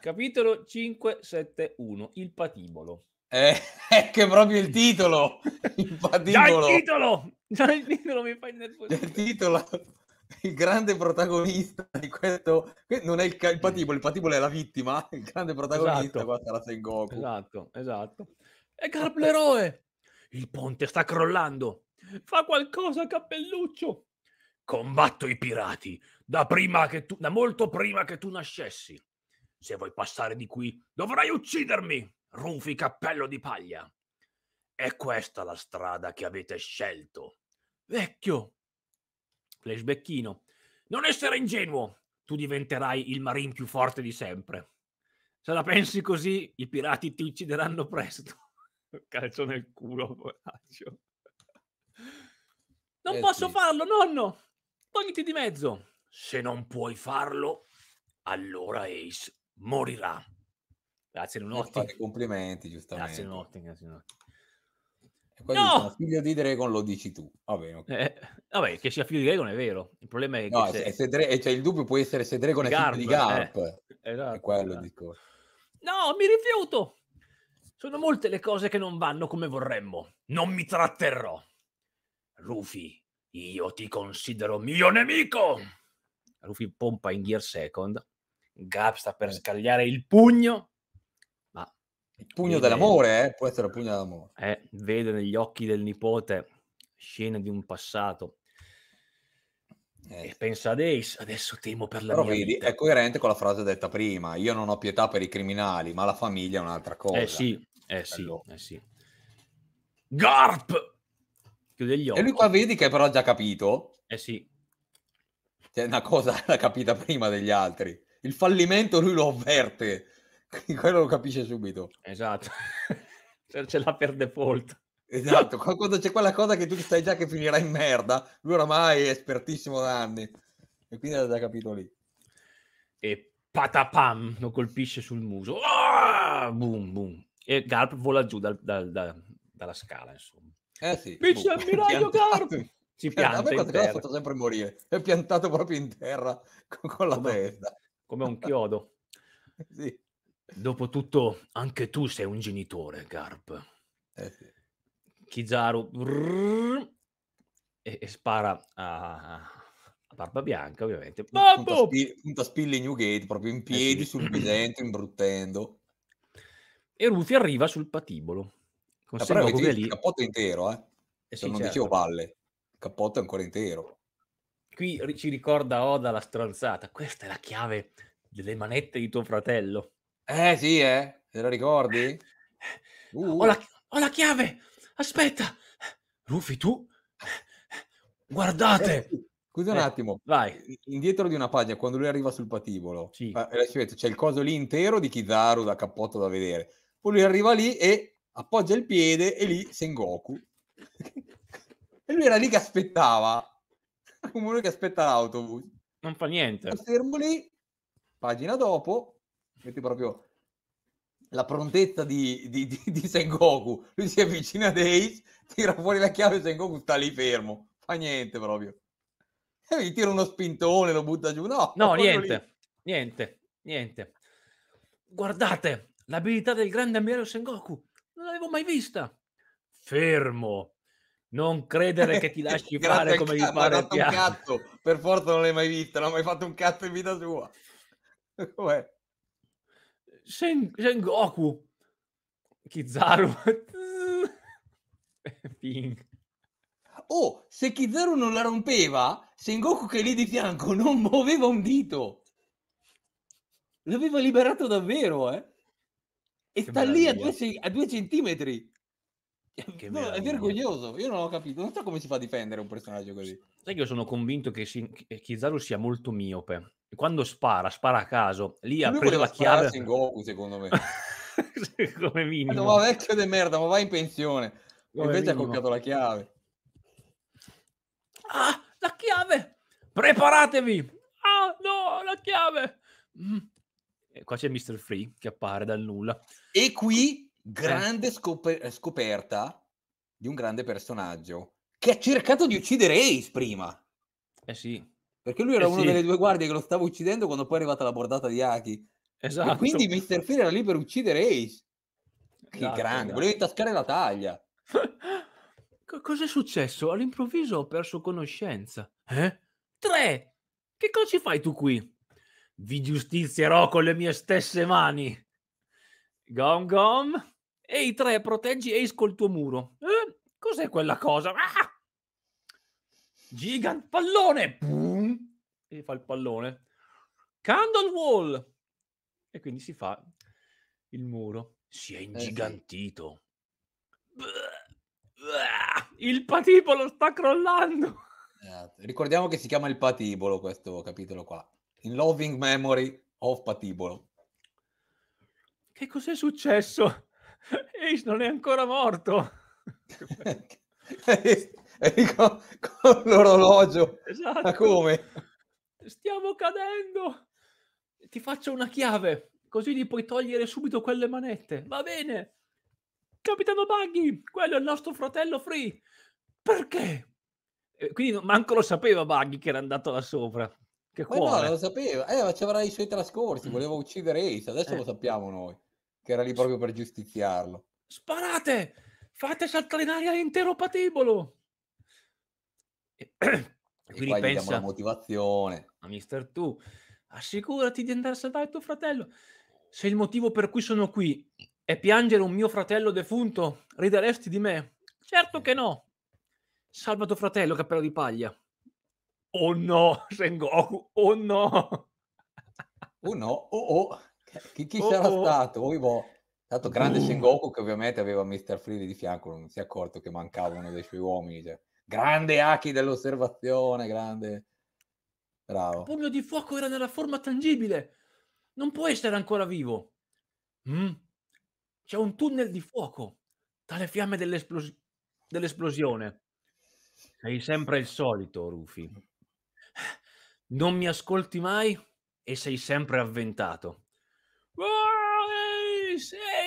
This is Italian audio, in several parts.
Capitolo 571, il patibolo. Eh, è che proprio il titolo, il patibolo. Già il titolo, già il titolo mi fa innervosire. Il titolo, il grande protagonista di questo, non è il, il patibolo, il patibolo è la vittima, il grande protagonista esatto. qua sarà Goku. Esatto, esatto. è Carp l'eroe, il ponte sta crollando, fa qualcosa cappelluccio. Combatto i pirati da, prima che tu, da molto prima che tu nascessi se vuoi passare di qui, dovrai uccidermi! Rufi cappello di paglia! È questa la strada che avete scelto. Vecchio! Flashbackino. Non essere ingenuo! Tu diventerai il marin più forte di sempre. Se la pensi così, i pirati ti uccideranno presto. Calcio nel culo, poraccio. Non eh posso sì. farlo, nonno! Togliti di mezzo! Se non puoi farlo, allora Ace morirà. Grazie Nunotti. Complimenti, giustamente. Grazie Nunotti, grazie Nunotti. E no! figlio di Dragon lo dici tu. Vabbè, okay. eh, vabbè, che sia figlio di Dragon è vero. Il problema è che... No, se, se Dre, cioè, il dubbio può essere se Dragon è Garp, figlio di Garp. Eh. Esatto, è quello esatto. il No, mi rifiuto. Sono molte le cose che non vanno come vorremmo. Non mi tratterrò. Rufy, io ti considero mio nemico. Rufy pompa in gear second. Gab sta per scagliare il pugno. Ma il pugno vede, dell'amore, eh? può essere il pugno dell'amore. Eh, vede negli occhi del nipote scena di un passato. Eh. E pensa ad Ace, adesso temo per la Però vedi, vita. è coerente con la frase detta prima, io non ho pietà per i criminali, ma la famiglia è un'altra eh cosa. Eh sì, eh sì, eh sì. Garp! Chiude gli occhi. E lui qua vedi che però ha già capito. Eh sì. Cioè, una cosa l'ha capita prima degli altri. Il fallimento lui lo avverte, quello lo capisce subito. Esatto, cioè, ce l'ha per default. Esatto, quando c'è quella cosa che tu sai già che finirà in merda, lui oramai è espertissimo da anni e quindi l'ha già capito lì. E patapam, lo colpisce sul muso, oh! boom boom, e Garp vola giù dal, dal, dal, dalla scala, insomma. Eh sì. Vice ammiraglio Garp! Ci pianta eh, a me sempre morire, è piantato proprio in terra con, con la testa come un chiodo. sì. Dopotutto, anche tu sei un genitore, Garp. Eh sì. Kizaru brrr, e, e, spara a, a Barba Bianca, ovviamente. Babbo! Punta spille Newgate proprio in piedi eh sì. sul bisento, imbruttendo. E Rufy arriva sul patibolo. Con Ma eh, però lì... il cappotto intero, eh? eh sì, cioè, non certo. dicevo palle, il cappotto è ancora intero qui ci ricorda Oda la stronzata. Questa è la chiave delle manette di tuo fratello. Eh sì, eh, te la ricordi? Uh. Ho, la, ho, la, chiave! Aspetta! Rufi, tu? Guardate! Eh, scusa un eh, attimo, vai. indietro di una pagina, quando lui arriva sul patibolo, sì. Eh, c'è il coso lì intero di Kizaru da cappotto da vedere. Poi lui arriva lì e appoggia il piede e lì Sengoku. e lui era lì che aspettava comune che aspetta l'autobus. Non fa niente. Mi fermo lì, pagina dopo, metti proprio la prontezza di, di, di, di Sengoku. Lui si avvicina ad Ace, tira fuori la chiave e Sengoku sta lì fermo. Fa niente proprio. E gli tira uno spintone, lo butta giù. No, no niente, lì. niente, niente. Guardate, l'abilità del grande ammiraglio Sengoku. Non l'avevo mai vista. Fermo. Non credere che ti lasci fare come gli pare un cazzo, per forza non l'hai mai vista, non hai mai fatto un cazzo in vita sua. Uè. Sen- Kizaru. Pink. Oh, se Kizaru non la rompeva, Sengoku che è lì di fianco non muoveva un dito. L'aveva liberato davvero, eh? E che sta meraviglia. lì a due, a due centimetri. No, è vergognoso, io non ho capito, non so come si fa a difendere un personaggio così. Sai che io sono convinto che si... Kizaru sia molto miope. Quando spara, spara a caso. Lì ha preso la chiave. in Goku, secondo me. come minimo. Ma vecchio de merda, ma vai in pensione. Come Invece minimo. ha copiato la chiave. Ah, la chiave! Preparatevi! Ah, no, la chiave! Mm. E qua c'è Mr. Free che appare dal nulla. E qui eh. grande scop- eh, scoperta di un grande personaggio che ha cercato di uccidere Ace prima. Eh sì. Perché lui era eh una sì. delle due guardie che lo stava uccidendo quando poi è arrivata la bordata di Aki. Esatto. E quindi Mr. Fear era lì per uccidere Ace. Che esatto, grande, esatto. voleva intascare la taglia. C- cos'è successo? All'improvviso ho perso conoscenza. Eh? Tre! Che cosa ci fai tu qui? Vi giustizierò con le mie stesse mani. Gom gom. Ehi tre, proteggi Ace col tuo muro. Eh, cos'è quella cosa? Ah! Gigant pallone! Boom! E fa il pallone. Candle wall! E quindi si fa il muro. Si è ingigantito. Eh, sì. Il patibolo sta crollando. Esatto. Ricordiamo che si chiama il patibolo questo capitolo qua. In Loving Memory of Patibolo. Che cos'è successo? Ace non è ancora morto. e con, l'orologio. Esatto. Ma come? Stiamo cadendo. Ti faccio una chiave, così li puoi togliere subito quelle manette. Va bene. Capitano Buggy, quello è il nostro fratello Free. Perché? Eh, quindi manco lo sapeva Buggy che era andato là sopra. Che eh, cuore. Ma no, lo sapeva. Eh, ma ci avrà i suoi trascorsi. Mm. Voleva uccidere Ace, adesso eh. lo sappiamo noi che era lì proprio per giustiziarlo. Sparate! Fate saltare in aria l'intero patibolo! E, e, e quindi pensa la motivazione. A Mister Tu, assicurati di andare a salvare tuo fratello. Se il motivo per cui sono qui è piangere un mio fratello defunto, rideresti di me? Certo che no! Salva tuo fratello, cappello di paglia. Oh no, Sengoku, oh no! Oh no, oh oh! chi, chi oh, sarà oh, oh. stato? Poi, boh, Tanto grande uh. Sengoku che ovviamente aveva Mr. Freely di fianco, non si è accorto che mancava uno dei suoi uomini. Cioè. Grande Aki dell'osservazione, grande... Bravo. Il pugno di fuoco era nella forma tangibile. Non può essere ancora vivo. Mm. C'è un tunnel di fuoco dalle fiamme dell'esplos- dell'esplosione. Sei sempre il solito, Rufy. Non mi ascolti mai e sei sempre avventato.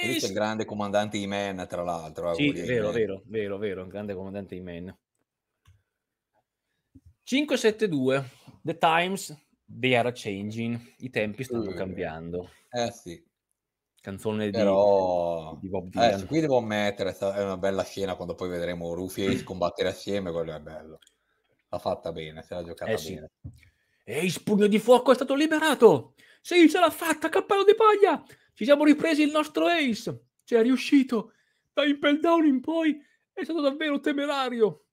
Questo è il grande comandante Imen, tra l'altro. Eh, sì, vero, vero, vero, vero, il grande comandante Imen. 572, The Times, they are changing, i tempi stanno uh, cambiando. Eh sì. Canzone Però... di, di Bob eh, Dylan. Eh, qui devo ammettere, è una bella scena quando poi vedremo Rufy e Ace combattere assieme, quello è bello. L'ha fatta bene, se l'ha giocata eh, bene. Sì. Ehi, spugno di fuoco è stato liberato! Sì, ce l'ha fatta, cappello di paglia! Ci siamo ripresi il nostro ace! Ci è riuscito! Da Impel Down in poi è stato davvero temerario!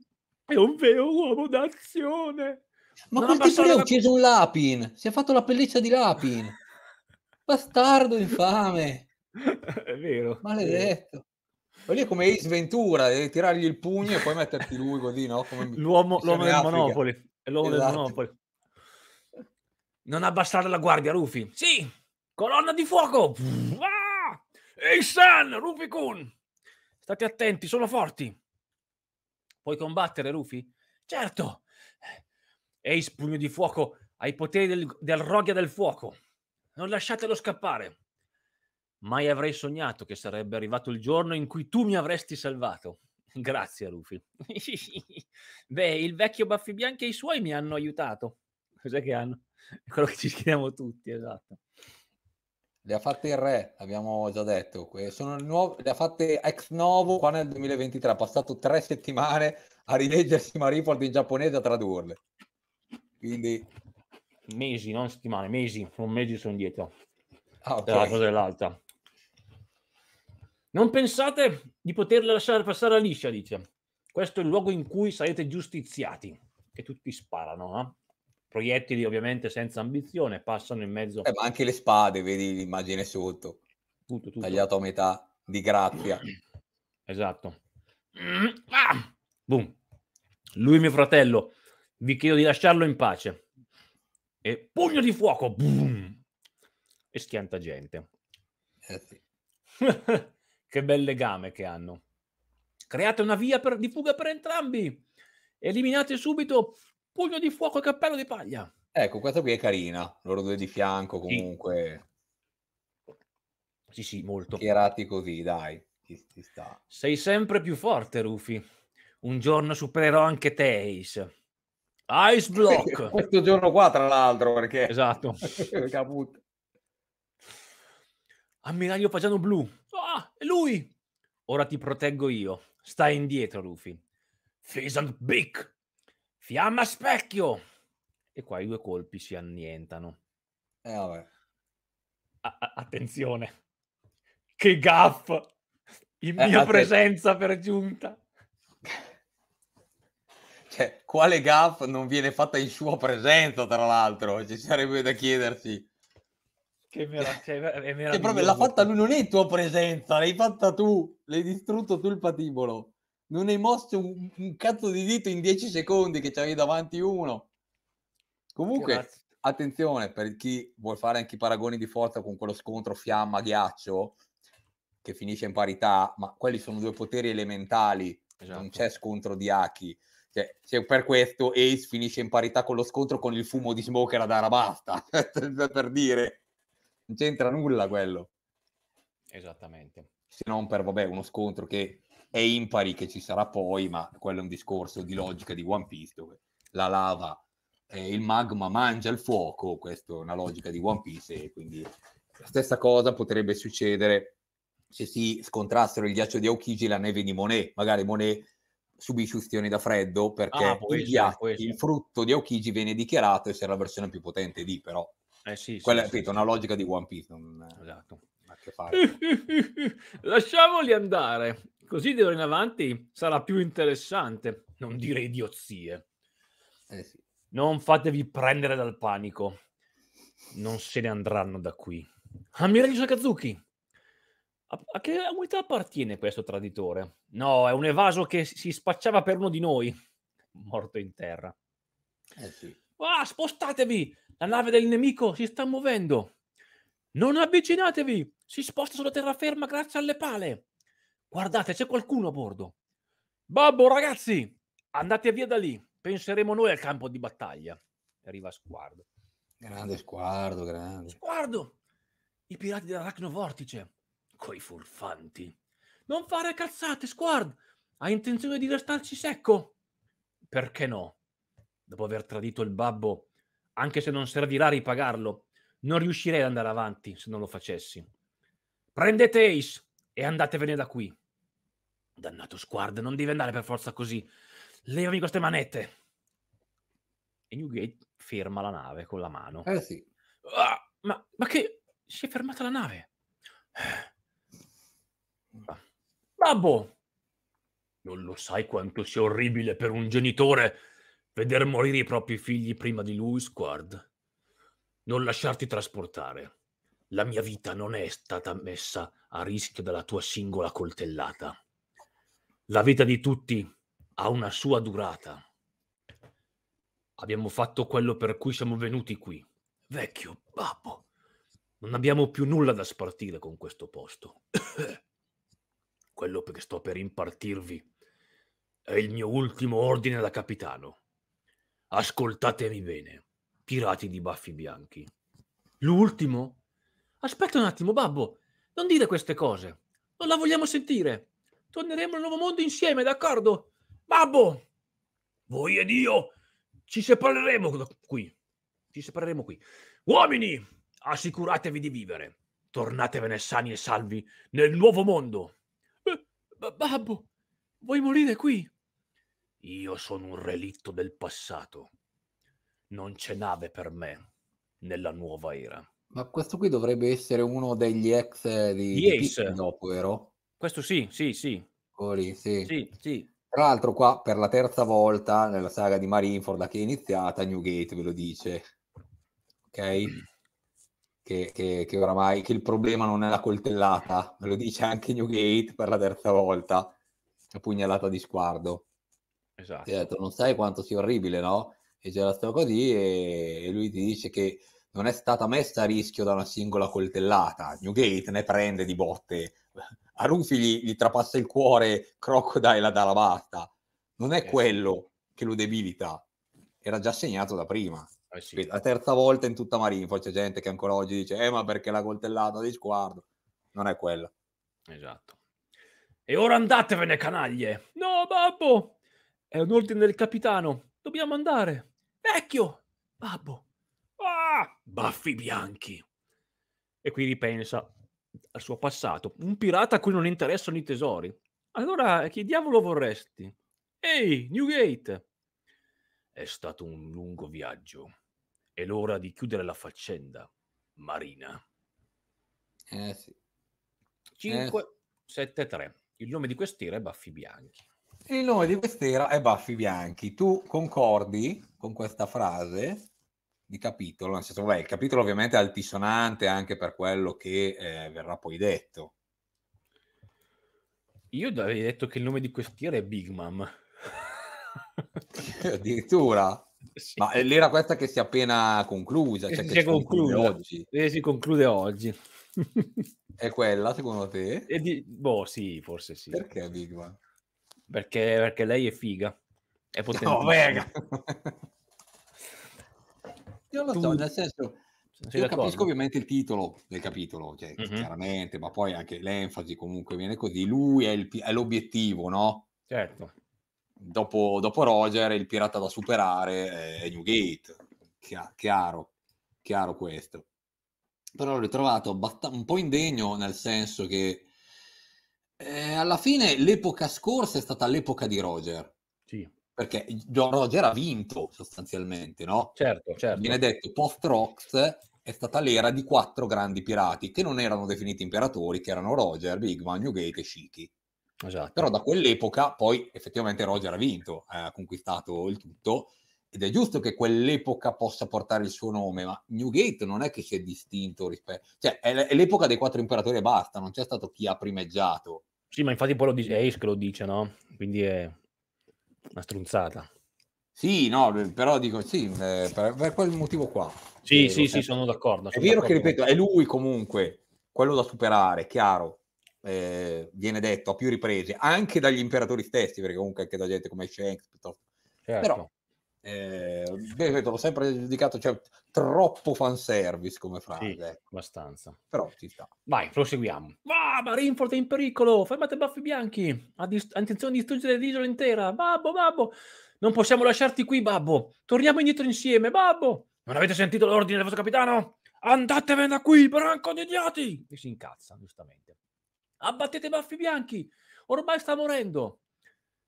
È un vero uomo d'azione! Ma non quel tipo lì ha ucciso la... un lapin! Si è fatto la pelliccia di lapin! Bastardo infame! è vero. Maledetto. È Ma lì è come Ace Ventura, devi eh, tirargli il pugno e poi metterti lui così, no? Come l'uomo, l'uomo del Monopoli. È l'uomo esatto. del Monopoli. Non abbassare la guardia, Rufy. Sì, colonna di fuoco. Ah! Ehi San, Rufy Kun. State attenti, sono forti. Puoi combattere, Rufy? Certo. Ehi, spugno di fuoco, ai poteri del, del Rogia del Fuoco. Non lasciatelo scappare. Mai avrei sognato che sarebbe arrivato il giorno in cui tu mi avresti salvato. Grazie, Rufy. Beh, il vecchio Baffi Bianchi e i suoi mi hanno aiutato. Cos'è che hanno? è quello che ci chiediamo tutti, esatto. Le ha fatte il re, abbiamo già detto. Sono nuove, le ha fatte ex novo qua nel 2023. Ha passato tre settimane a rileggersi Mariport in giapponese a tradurle. Quindi... Mesi, non settimane, mesi. Un mese sono dietro. Ah, okay. una cosa dell'altra. Non pensate di poterla lasciare passare a liscia, dice. Questo è il luogo in cui sarete giustiziati. Che tutti sparano, eh? proiettili ovviamente senza ambizione, passano in mezzo... Eh, ma anche le spade, vedi l'immagine sotto, tutto, tutto. tagliato a metà, di grazia. Esatto. Ah! Boom. Lui, mio fratello, vi chiedo di lasciarlo in pace. E pugno di fuoco, boom! E schianta gente. Eh sì. che bel legame che hanno. Create una via per, di fuga per entrambi. Eliminate subito pugno di fuoco e cappello di paglia. Ecco, questa qui è carina, loro due di fianco comunque. Sì, sì, sì molto. Schierati così, dai, ci, ci, sta. Sei sempre più forte, Rufy. Un giorno supererò anche te, Ace. Ice Block. Questo giorno qua, tra l'altro, perché... Esatto. Ammiraglio Fagiano Blu. Ah, è lui! Ora ti proteggo io. Stai indietro, Rufy. Pheasant Beak. Fiamma specchio! E qua i due colpi si annientano. Eh, vabbè. A- attenzione. Che gaff! In eh, mia presenza per giunta. Cioè, quale gaff non viene fatta in sua presenza, tra l'altro? Ci sarebbe da chiedersi. Che merav- cioè, è meraviglioso. proprio l'ha fatta lui, non è in tua presenza, l'hai fatta tu, l'hai distrutto tu il patibolo non hai mosso un, un cazzo di dito in 10 secondi che c'avevi davanti uno. Comunque, Grazie. attenzione per chi vuol fare anche i paragoni di forza con quello scontro fiamma-ghiaccio che finisce in parità, ma quelli sono due poteri elementali, esatto. non c'è scontro di Aki. Cioè, cioè, per questo Ace finisce in parità con lo scontro con il fumo di Smoker ad Arabasta, per dire. Non c'entra nulla quello. Esattamente. Se non per, vabbè, uno scontro che e impari che ci sarà poi, ma quello è un discorso di logica di One Piece dove la lava, e il magma mangia il fuoco, questa è una logica di One Piece e quindi la stessa cosa potrebbe succedere se si scontrassero il ghiaccio di Aokiji e la neve di Monet, magari Monet subisce ustioni da freddo perché ah, il, ghiaccio, il, frutto di Aokiji viene dichiarato essere la versione più potente di però. Eh sì, Quella sì, è sì, una logica di One Piece, non esatto. che fare. Lasciamoli andare. Così d'ora in avanti sarà più interessante, non dire idiozie. Eh sì. Non fatevi prendere dal panico. Non se ne andranno da qui. Ammiraglio Sakazuki. A, a che unità appartiene questo traditore? No, è un evaso che si spacciava per uno di noi, morto in terra. Eh sì. Ah, spostatevi! La nave del nemico si sta muovendo. Non avvicinatevi! Si sposta sulla terraferma grazie alle pale guardate, c'è qualcuno a bordo. Babbo, ragazzi, andate via da lì. Penseremo noi al campo di battaglia. Arriva Sguardo. Grande Sguardo, grande. Sguardo! I pirati dell'Arachno Vortice. Coi furfanti. Non fare cazzate, Sguardo! Hai intenzione di restarci secco? Perché no? Dopo aver tradito il babbo, anche se non servirà a ripagarlo, non riuscirei ad andare avanti se non lo facessi. Prendete Ace e andatevene da qui. Dannato squardo, non devi andare per forza così. Levami queste manette. E Newgate ferma la nave con la mano. Eh sì. Ah, ma, ma, che... Si è fermata la nave. Ah. Babbo! Non lo sai quanto sia orribile per un genitore veder morire i propri figli prima di lui, Squard. Non lasciarti trasportare. La mia vita non è stata messa a rischio dalla tua singola coltellata. La vita di tutti ha una sua durata. Abbiamo fatto quello per cui siamo venuti qui. Vecchio babbo, non abbiamo più nulla da spartire con questo posto. quello che sto per impartirvi è il mio ultimo ordine da capitano. Ascoltatemi bene, pirati di baffi bianchi. L'ultimo? Aspetta un attimo, babbo, non dire queste cose. Non la vogliamo sentire torneremo al nuovo mondo insieme, d'accordo? Babbo, voi ed io ci separeremo qui. Ci separeremo qui. Uomini, assicuratevi di vivere. Tornatevene sani e salvi nel nuovo mondo. Eh, babbo, vuoi morire qui? Io sono un relitto del passato. Non c'è nave per me nella nuova era. Ma questo qui dovrebbe essere uno degli ex di, di, di Dopo, vero? Questo sì, sì, sì. Lì, sì. sì, sì. Tra l'altro qua per la terza volta nella saga di Marineford da che è iniziata Newgate ve lo dice. Ok? Che, che, che, oramai che il problema non è la coltellata, ve lo dice anche Newgate per la terza volta, la pugnalata di sguardo. Esatto. Detto, non sai quanto sia orribile, no? E c'è la storia così e, e lui ti dice che non è stata messa a rischio da una singola coltellata. Newgate ne prende di botte a Rufy gli, gli trapassa il cuore Crocodile ad Alabasta. Non è eh. quello che lo debilita, era già segnato da prima. Eh sì. La terza volta in tutta Marinfo c'è gente che ancora oggi dice: Eh, ma perché l'ha coltellata di sguardo? Non è quella. Esatto. E ora andatevene, canaglie. No, babbo, è un ordine del capitano. Dobbiamo andare. Vecchio, babbo. Ah, baffi bianchi. E qui ripensa al suo passato, un pirata a cui non interessano i tesori. Allora, che diavolo vorresti? Ehi, Newgate! È stato un lungo viaggio. È l'ora di chiudere la faccenda, Marina. Eh sì. 573. Eh. Il nome di quest'era è Baffi Bianchi. Il nome di quest'era è Baffi Bianchi. Tu concordi con questa frase? di capitolo, nel senso, vabbè, il capitolo ovviamente è altisonante anche per quello che eh, verrà poi detto. Io avrei detto che il nome di quest'iera è Big Mom. Addirittura. Sì. Ma eh, l'era questa che si è appena conclusa, cioè si, si, eh, si, conclude oggi. si conclude oggi. è quella secondo te? E di... Boh, sì, forse sì. Perché Big Mom? Perché, perché lei è figa. È potente. No, non lo tu... so, nel senso, Sei io capisco ovviamente il titolo del capitolo, cioè, mm-hmm. chiaramente, ma poi anche l'enfasi comunque viene così. Lui è, il, è l'obiettivo, no? Certo. Dopo, dopo, Roger, il pirata da superare è Newgate, Chia, chiaro, chiaro questo. Però l'ho ritrovato un po' indegno, nel senso che eh, alla fine l'epoca scorsa è stata l'epoca di Roger perché Roger ha vinto sostanzialmente, no? Certo, certo. Viene detto post-Rox è stata l'era di quattro grandi pirati che non erano definiti imperatori, che erano Roger, Bigman, Newgate e Shiki. Esatto. Però da quell'epoca poi effettivamente Roger ha vinto, ha conquistato il tutto ed è giusto che quell'epoca possa portare il suo nome, ma Newgate non è che si è distinto rispetto... Cioè è l'epoca dei quattro imperatori e basta, non c'è stato chi ha primeggiato. Sì, ma infatti poi lo dice, Ace che lo dice, no? Quindi è una strunzata. Sì, no, però dico sì, eh, per, per quel motivo qua. Sì, sì, sì, cioè, sono d'accordo. Sono è vero d'accordo. che, ripeto, è lui comunque quello da superare, chiaro, eh, viene detto a più riprese, anche dagli imperatori stessi, perché comunque anche da gente come Shanks, Certo. Però eh, beh, ripeto, l'ho sempre dedicato, cioè troppo fanservice come frase. Sì, ecco. abbastanza. Però ci sta. Vai, proseguiamo. Va, Marineford è in pericolo, fermate i baffi bianchi, ha, dist- ha intenzione di distruggere l'isola intera. Babbo, babbo, non possiamo lasciarti qui, babbo. Torniamo indietro insieme, babbo. Non avete sentito l'ordine del vostro capitano? Andatevene da qui, branco di idioti! E si incazza, giustamente. Abbattete i baffi bianchi, ormai sta morendo.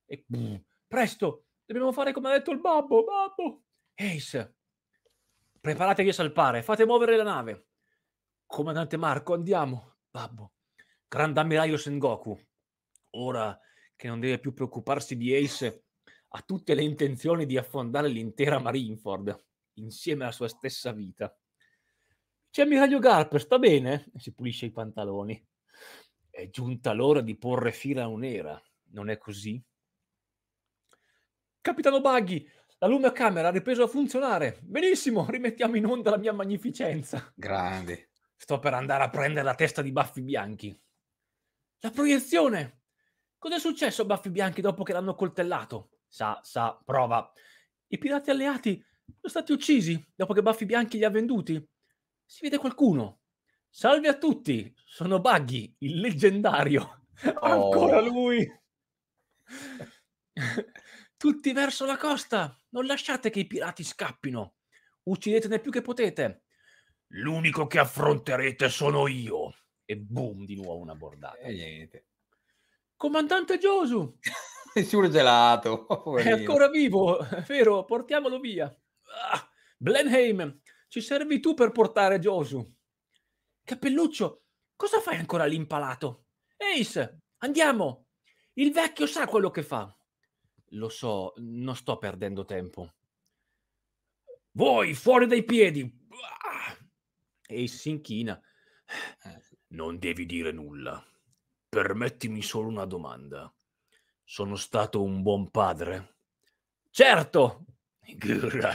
E presto, Dobbiamo fare come ha detto il babbo, babbo. Ace, preparatevi a salpare, fate muovere la nave. Comandante Marco, andiamo. Babbo, ammiraglio Sengoku, ora che non deve più preoccuparsi di Ace, ha tutte le intenzioni di affondare l'intera Marineford, insieme alla sua stessa vita. C'è ammiraglio Garp, sta bene? Si pulisce i pantaloni. È giunta l'ora di porre fila a un'era, non è così? Capitano Buggy, la lume a camera ha ripreso a funzionare. Benissimo, rimettiamo in onda la mia magnificenza. Grande. Sto per andare a prendere la testa di Baffi Bianchi. La proiezione! Cos'è successo a Baffi Bianchi dopo che l'hanno coltellato? Sa, sa, prova. I pirati alleati sono stati uccisi dopo che Baffi Bianchi li ha venduti. Si vede qualcuno. Salve a tutti, sono Buggy, il leggendario. Oh. Ancora lui. Tutti verso la costa! Non lasciate che i pirati scappino! Uccidetene più che potete! L'unico che affronterete sono io! E boom, di nuovo una bordata. E niente. Comandante Josu! È surgelato! Poverino. È ancora vivo, è vero, portiamolo via! Ah, Blenheim, ci servi tu per portare Josu! Cappelluccio, cosa fai ancora lì impalato? Ace, andiamo! Il vecchio sa quello che fa! lo so, non sto perdendo tempo. Voi fuori dai piedi! E si inchina. Non devi dire nulla. Permettimi solo una domanda. Sono stato un buon padre? Certo!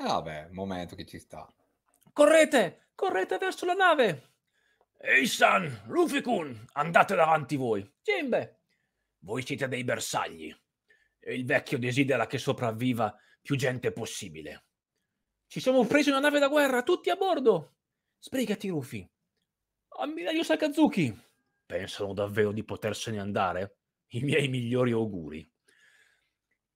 Eh vabbè, momento che ci sta. Correte! Correte verso la nave! Ehi San, Rufikun, andate davanti voi. Jimbe, voi siete dei bersagli e il vecchio desidera che sopravviva più gente possibile. Ci siamo presi una nave da guerra, tutti a bordo! Sbrigati, Rufy! Ammiraglio Sakazuki! Pensano davvero di potersene andare? I miei migliori auguri.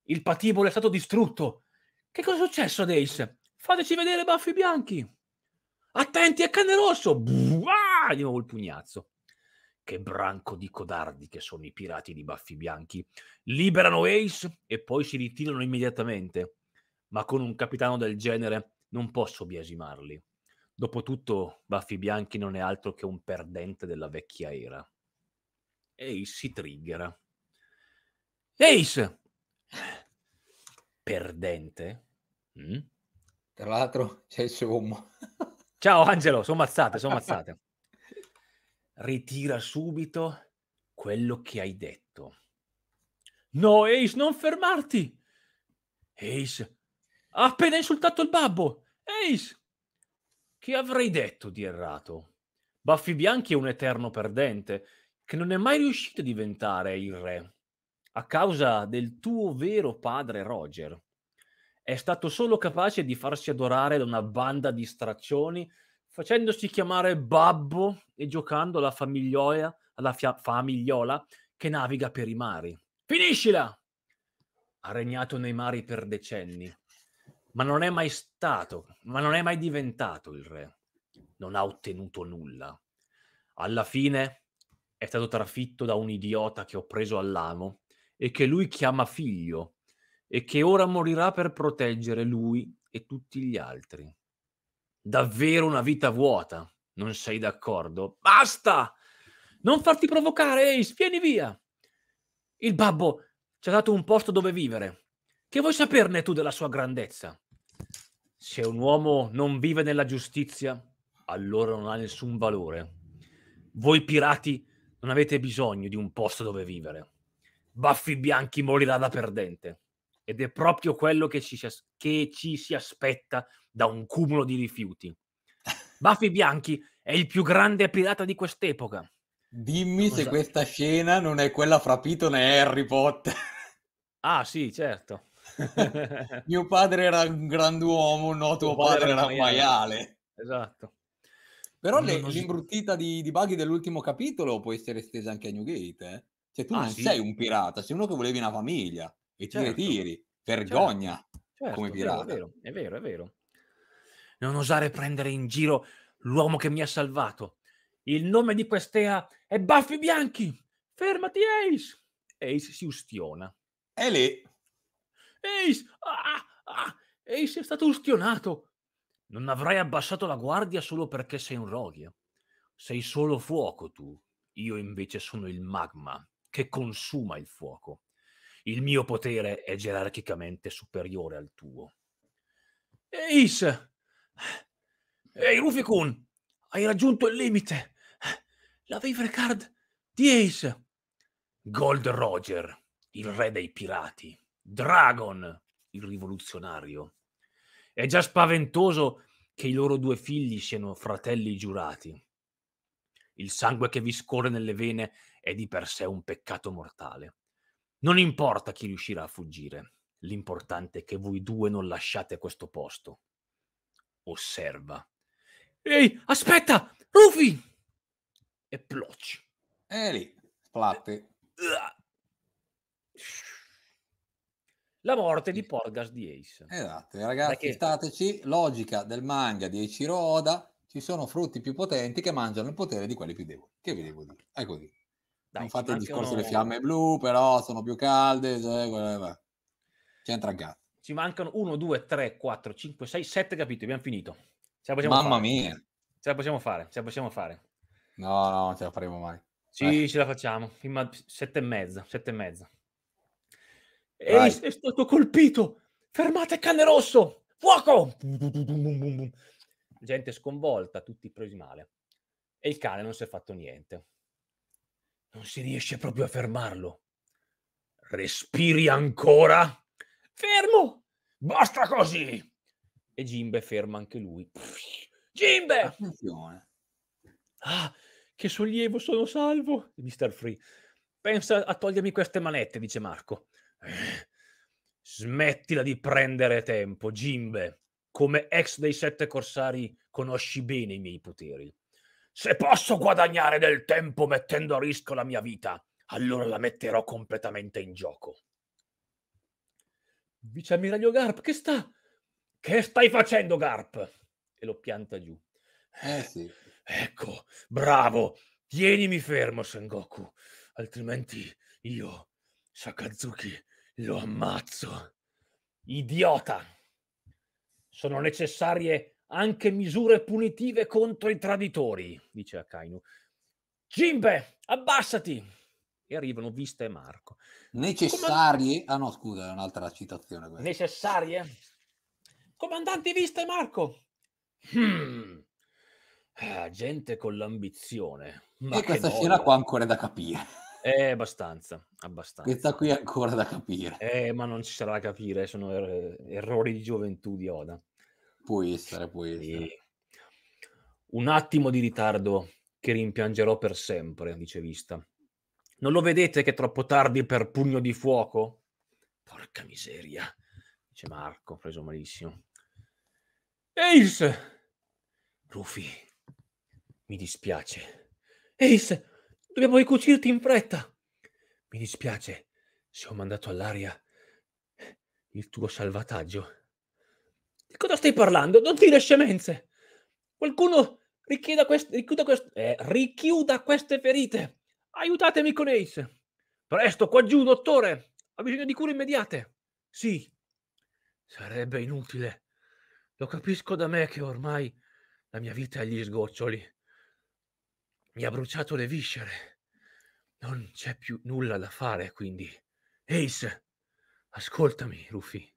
Il patibolo è stato distrutto. Che cosa è successo ad Ace? Fateci vedere i baffi bianchi! Attenti, è cane rosso! Buah! Di nuovo il pugnazzo. Che branco di codardi che sono i pirati di baffi bianchi. Liberano Ace e poi si ritirano immediatamente. Ma con un capitano del genere non posso biasimarli. Dopotutto, Baffi Bianchi non è altro che un perdente della vecchia era. Ace si triggera. Ace! Perdente? Mm? Tra l'altro c'è il sumo. Ciao Angelo, sono mazzate, sono mazzate ritira subito quello che hai detto. No, Ace, non fermarti! Ace, ha appena insultato il babbo! Ace! Che avrei detto di errato? Baffi Bianchi è un eterno perdente che non è mai riuscito a diventare il re a causa del tuo vero padre Roger. È stato solo capace di farsi adorare da una banda di straccioni facendosi chiamare babbo e giocando alla famigliola, alla fia- famigliola che naviga per i mari. Finiscila! Ha regnato nei mari per decenni, ma non è mai stato, ma non è mai diventato il re. Non ha ottenuto nulla. Alla fine è stato trafitto da un idiota che ho preso all'amo e che lui chiama figlio e che ora morirà per proteggere lui e tutti gli altri. Davvero una vita vuota? Non sei d'accordo? Basta! Non farti provocare, Ace, spieni via! Il babbo ci ha dato un posto dove vivere. Che vuoi saperne tu della sua grandezza? Se un uomo non vive nella giustizia, allora non ha nessun valore. Voi pirati non avete bisogno di un posto dove vivere. Baffi Bianchi morirà da perdente. Ed è proprio quello che ci, che ci si aspetta da un cumulo di rifiuti. Baffi Bianchi è il più grande pirata di quest'epoca. Dimmi Cosa... se questa scena non è quella fra Piton e Harry Potter. Ah, sì, certo. Mio padre era un grand'uomo, no, tuo, tuo padre, padre, era un maiale. maiale. Esatto. Però le, non... l'imbruttita di, di Buggy dell'ultimo capitolo può essere estesa anche a Newgate, eh? Cioè tu ah, non sì? sei un pirata, sei uno che volevi una famiglia e ti certo. ritiri. Certo. Vergogna certo. come pirata. È vero, è vero, è vero. Non osare prendere in giro l'uomo che mi ha salvato. Il nome di quest'ea è Baffi Bianchi. Fermati, Ace. Ace si ustiona. È lì. Ace! Ah, ah, ah, Ace è stato ustionato. Non avrai abbassato la guardia solo perché sei un roghia. Sei solo fuoco tu. Io invece sono il magma che consuma il fuoco il mio potere è gerarchicamente superiore al tuo. Is! Ehi, Rufikun! Hai raggiunto il limite! La Vivre Card di Ace! Gold Roger, il re dei pirati. Dragon, il rivoluzionario. È già spaventoso che i loro due figli siano fratelli giurati. Il sangue che vi scorre nelle vene è di per sé un peccato mortale. Non importa chi riuscirà a fuggire, l'importante è che voi due non lasciate questo posto. Osserva. Ehi, aspetta! Rufy! E ploc. E lì, splatte. La morte di Porgas di Ace. Esatto, ragazzi, Perché... stateci, logica del manga di Eiichiro Oda, ci sono frutti più potenti che mangiano il potere di quelli più deboli. Che vi devo dire? È così. Ecco dai, non fate il discorso delle fiamme blu, però sono più calde. Cioè, C'entra a gatto. Ci mancano 1, 2, 3, 4, 5, 6, 7 capitoli. Abbiamo finito. Ce la possiamo Mamma fare. mia. Ce la possiamo fare. Ce la possiamo fare. No, no, non ce la faremo mai. Sì, eh. ce la facciamo. Prima, sette e mezza. Sette e mezza. Ehi, è stato colpito. Fermate il cane rosso. Fuoco. Gente sconvolta, tutti presi male. E il cane non si è fatto niente non si riesce proprio a fermarlo. Respiri ancora. Fermo! Basta così! E Jimbe ferma anche lui. Jimbe! Attenzione. Ah, che sollievo, sono salvo! Mr. Free. Pensa a togliermi queste manette, dice Marco. Smettila di prendere tempo, Jimbe. Come ex dei sette corsari conosci bene i miei poteri. Se posso guadagnare del tempo mettendo a rischio la mia vita, allora la metterò completamente in gioco. Vice ammiraglio Garp, che sta? Che stai facendo, Garp? E lo pianta giù. Eh, eh sì. Ecco, bravo. Tienimi fermo, Sengoku, altrimenti io, Sakazuki, lo ammazzo. Idiota! Sono necessarie anche misure punitive contro i traditori, dice Akainu. Gimbe, abbassati! E arrivano Vista e Marco. Necessarie? ah no, scusa, è un'altra citazione. Questa. Necessarie? Comandanti Vista e Marco. Hmm. Ah, gente con l'ambizione. Ma e questa scena qua ancora è da capire. È eh, abbastanza, abbastanza. Questa qui è ancora da capire. Eh, ma non ci sarà da capire, sono er- errori di gioventù di Oda. Può essere, può essere. E un attimo di ritardo che rimpiangerò per sempre, dice Vista. Non lo vedete che è troppo tardi per pugno di fuoco? Porca miseria, dice Marco, preso malissimo. Ace! Rufy, mi dispiace. Ace, dobbiamo ricucirti in fretta. Mi dispiace se ho mandato all'aria il tuo salvataggio. Di cosa stai parlando? Non dire scemenze! Qualcuno richieda quest- richiuda, quest- eh, richiuda queste ferite! Aiutatemi con Ace! Presto, qua giù, dottore! Ha bisogno di cure immediate! Sì, sarebbe inutile. Lo capisco da me che ormai la mia vita è agli sgoccioli. Mi ha bruciato le viscere. Non c'è più nulla da fare, quindi. Ace, ascoltami, Rufy.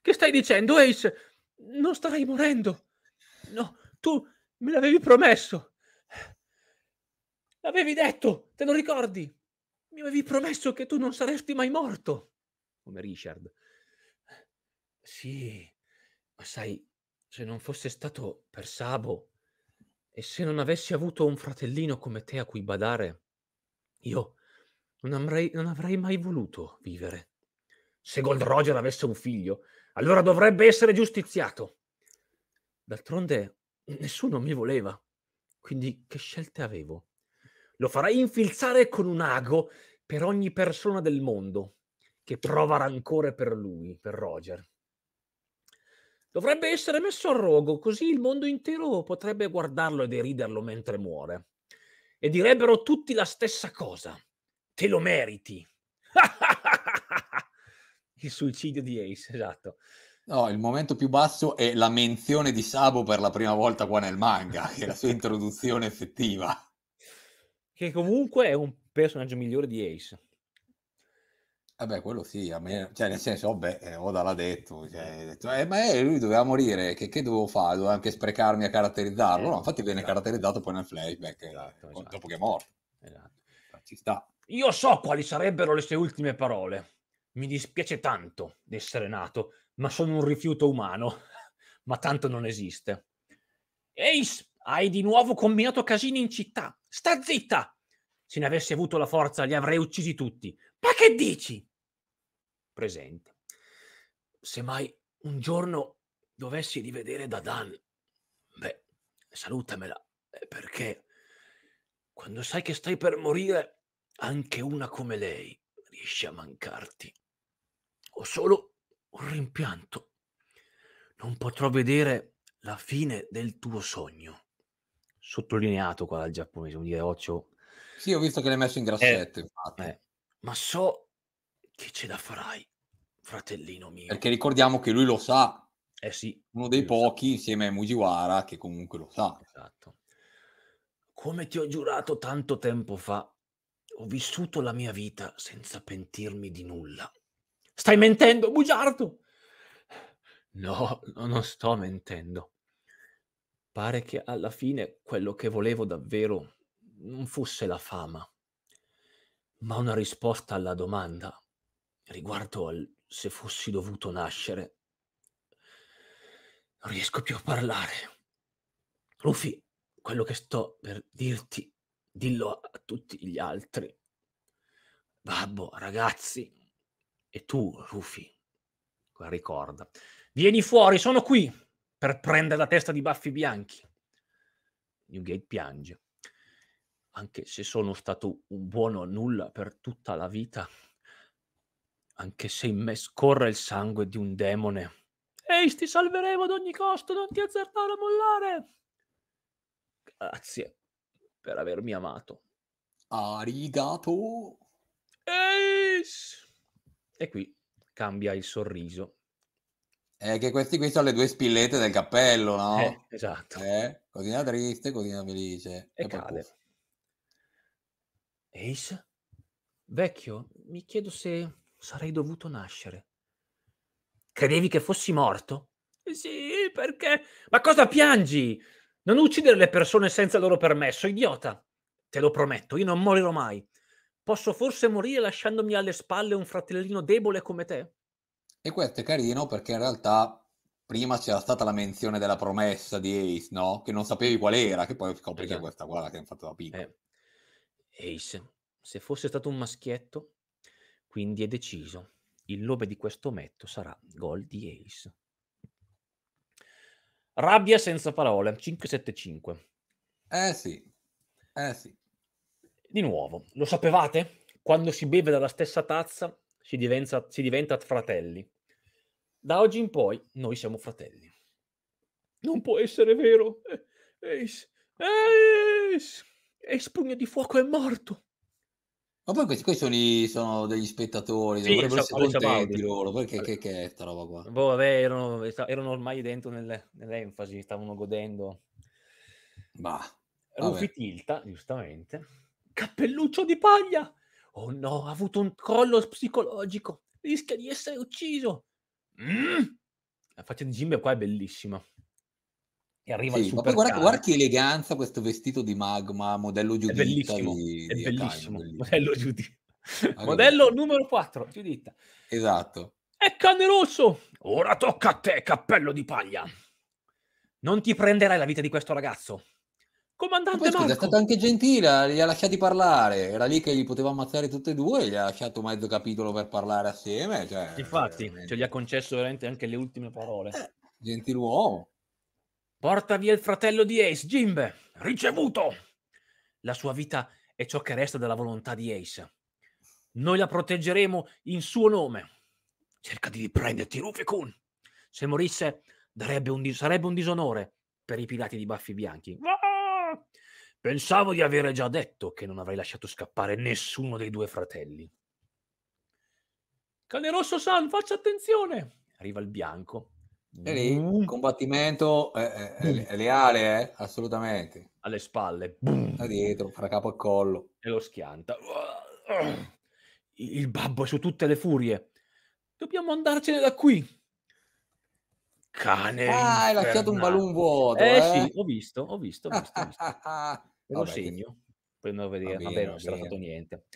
Che stai dicendo, Ace? non starai morendo. No, tu me l'avevi promesso. L'avevi detto, te lo ricordi? Mi avevi promesso che tu non saresti mai morto. Come Richard. Sì, ma sai, se non fosse stato per Sabo e se non avessi avuto un fratellino come te a cui badare, io non avrei, non avrei mai voluto vivere. Se Gold Roger avesse un figlio, allora dovrebbe essere giustiziato. D'altronde nessuno mi voleva, quindi che scelte avevo? Lo farai infilzare con un ago per ogni persona del mondo che prova rancore per lui, per Roger. Dovrebbe essere messo a rogo, così il mondo intero potrebbe guardarlo e deriderlo mentre muore. E direbbero tutti la stessa cosa. Te lo meriti. il suicidio di Ace, esatto. No, il momento più basso è la menzione di Sabo per la prima volta qua nel manga, che è la sua introduzione effettiva. Che comunque è un personaggio migliore di Ace. Vabbè, eh quello sì, a me, cioè nel senso, vabbè, beh, Oda l'ha detto, cioè, detto eh, ma eh, lui doveva morire, che, che, dovevo fare? Dovevo anche sprecarmi a caratterizzarlo? Eh, no, infatti viene esatto. caratterizzato poi nel flashback, esatto, esatto. dopo esatto. che è morto. Esatto. Ci sta. Io so quali sarebbero le sue ultime parole mi dispiace tanto di essere nato, ma sono un rifiuto umano, ma tanto non esiste. Ace, hai di nuovo combinato casini in città. Sta zitta! Se ne avessi avuto la forza li avrei uccisi tutti. Ma che dici? Presente. Se mai un giorno dovessi rivedere Dan, beh, salutamela, eh, perché quando sai che stai per morire, anche una come lei riesce a mancarti ho solo un rimpianto. Non potrò vedere la fine del tuo sogno. Sottolineato qua dal giapponese, vuol dire Occhio. Sì, ho visto che l'hai messo in eh, grassetto, eh, infatti. Eh, ma so che ce la farai, fratellino mio. Perché ricordiamo che lui lo sa. Eh sì. Uno dei pochi, insieme a Mujiwara, che comunque lo sa. Esatto. Come ti ho giurato tanto tempo fa, ho vissuto la mia vita senza pentirmi di nulla. Stai mentendo, bugiardo! No, no, non sto mentendo. Pare che alla fine quello che volevo davvero non fosse la fama, ma una risposta alla domanda riguardo al se fossi dovuto nascere. Non riesco più a parlare. Rufy, quello che sto per dirti, dillo a tutti gli altri. Babbo, ragazzi, e tu, Rufy, ricorda, vieni fuori, sono qui per prendere la testa di Baffi Bianchi. Newgate piange. Anche se sono stato un buono a nulla per tutta la vita, anche se in me scorre il sangue di un demone. Ehi, ti salveremo ad ogni costo, non ti azzardare a mollare. Grazie per avermi amato. Arigato. Ace! E qui cambia il sorriso. È che questi qui sono le due spillette del cappello, no? Eh, esatto. Eh, cosina triste, cosina felice. E, e cade. Puff. Ace? Vecchio, mi chiedo se sarei dovuto nascere. Credevi che fossi morto? Eh sì, perché? Ma cosa piangi? Non uccidere le persone senza il loro permesso, idiota! Te lo prometto, io non morirò mai. Posso forse morire lasciandomi alle spalle un fratellino debole come te? E questo è carino perché in realtà prima c'era stata la menzione della promessa di Ace, no? Che non sapevi qual era, che poi scopri esatto. che è esatto. questa guarda che hanno fatto da piccola. Eh. Ace, se fosse stato un maschietto, quindi è deciso. Il nome di questo ometto sarà Gol di Ace. Rabbia senza parole, 575. Eh sì, eh sì. Di nuovo, lo sapevate? Quando si beve dalla stessa tazza si diventa, si diventa fratelli. Da oggi in poi noi siamo fratelli. Non può essere vero. Ace, Ace, Ace Pugno di Fuoco è morto. Ma poi questi, questi sono, i, sono, degli spettatori, sì, dovrebbero essere contenti loro, perché che, che è questa roba qua? Boh, vabbè, erano, erano ormai dentro nel, nell'enfasi, stavano godendo. Bah, Rufy Tilta, giustamente, Cappelluccio di paglia! Oh no, ha avuto un crollo psicologico, rischia di essere ucciso. Mm. La faccia di Jimmy qua è bellissima. E arriva sì, il super guarda, guarda, che eleganza questo vestito di magma, modello Giuditta. È bellissimo, di, è di bellissimo, Akaino, modello Giuditta. Allora. Modello numero 4, Giuditta. Esatto. È cane rosso! Ora tocca a te, cappello di paglia. Non ti prenderai la vita di questo ragazzo. Comandante Poi, scusa, Marco. è stata anche gentile, li ha lasciati parlare. Era lì che li poteva ammazzare tutti e due, gli ha lasciato mezzo capitolo per parlare assieme. Cioè, Infatti, veramente... Eh, cioè, gli ha concesso veramente anche le ultime parole. Eh, gentiluomo. Porta via il fratello di Ace, Jimbe. Ricevuto! La sua vita è ciò che resta della volontà di Ace. Noi la proteggeremo in suo nome. Cerca di riprenderti, Rufikun. Se morisse, un, sarebbe un disonore per i pirati di baffi bianchi. Ma Pensavo di avere già detto che non avrei lasciato scappare nessuno dei due fratelli. Cane rosso San, faccia attenzione! Arriva il bianco. E lì, mm. combattimento eh, eh, è, eh, mm. leale, eh, assolutamente. Alle spalle. Da dietro, fra capo e collo. E lo schianta. Il babbo è su tutte le furie. Dobbiamo andarcene da qui. Cane. Ah, infernale. hai lasciato un balloon vuoto. Eh, eh, sì, ho visto, ho visto, ho visto. Ho visto. Ve lo segno Prendo a non vedere. Vabbè, non sarà fatto niente.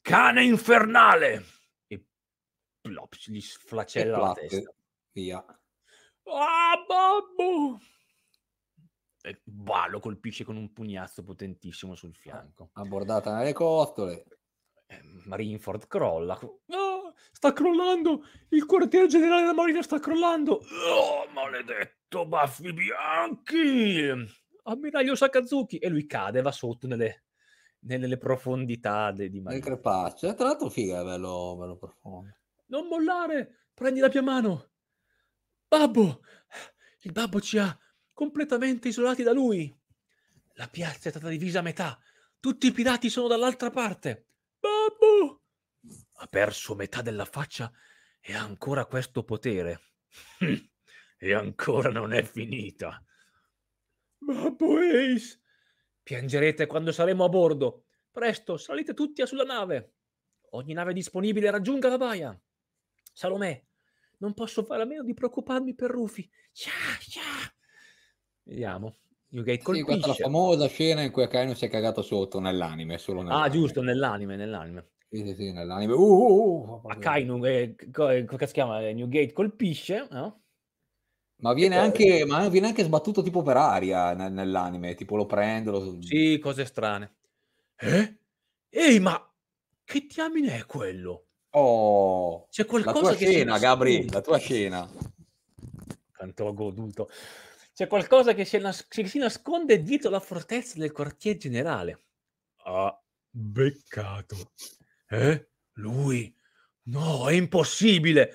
Cane infernale! E plop, gli sflacella la testa. Via. Ah, babbo! E bah, lo colpisce con un pugnazzo potentissimo sul ah, fianco. Abbordata nelle costole. Eh, Marineford crolla. Oh, sta crollando! Il quartier generale della Marina sta crollando! Oh, maledetto, baffi bianchi! ammiraglio ah, Sakazuki, e lui cade, va sotto nelle, nelle profondità de, di Mario. Nel crepaccio, eh, tra l'altro figa, è bello, bello profondo. Non mollare, prendi la mia mano. Babbo, il babbo ci ha completamente isolati da lui. La piazza è stata divisa a metà. Tutti i pirati sono dall'altra parte. Babbo! Ha perso metà della faccia e ha ancora questo potere. e ancora non è finita. Babbo Ace! Piangerete quando saremo a bordo. Presto, salite tutti sulla nave. Ogni nave disponibile raggiunga la baia. Salomè, non posso fare a meno di preoccuparmi per Rufy. Yeah, yeah. Vediamo. Newgate colpisce. Sì, la famosa scena in cui Akainu si è cagato sotto nell'anime, nell'anime. Ah, giusto, nell'anime, nell'anime. Sì, sì, sì, nell'anime. Uh, uh, uh. uh Akainu, eh, come eh, si chiama? Eh, Newgate colpisce, no? Ma viene, anche, ma viene, anche, sbattuto tipo per aria nel, nell'anime, tipo lo prende. Lo... Sì, cose strane. Eh? Ehi, ma che diamine è quello? Oh, c'è qualcosa la tua che scena, Gabri, la tua scena. Tanto ho goduto. C'è qualcosa che si, nas- che si nasconde dietro la fortezza del quartier generale. Ah, beccato. Eh? Lui? No, è impossibile.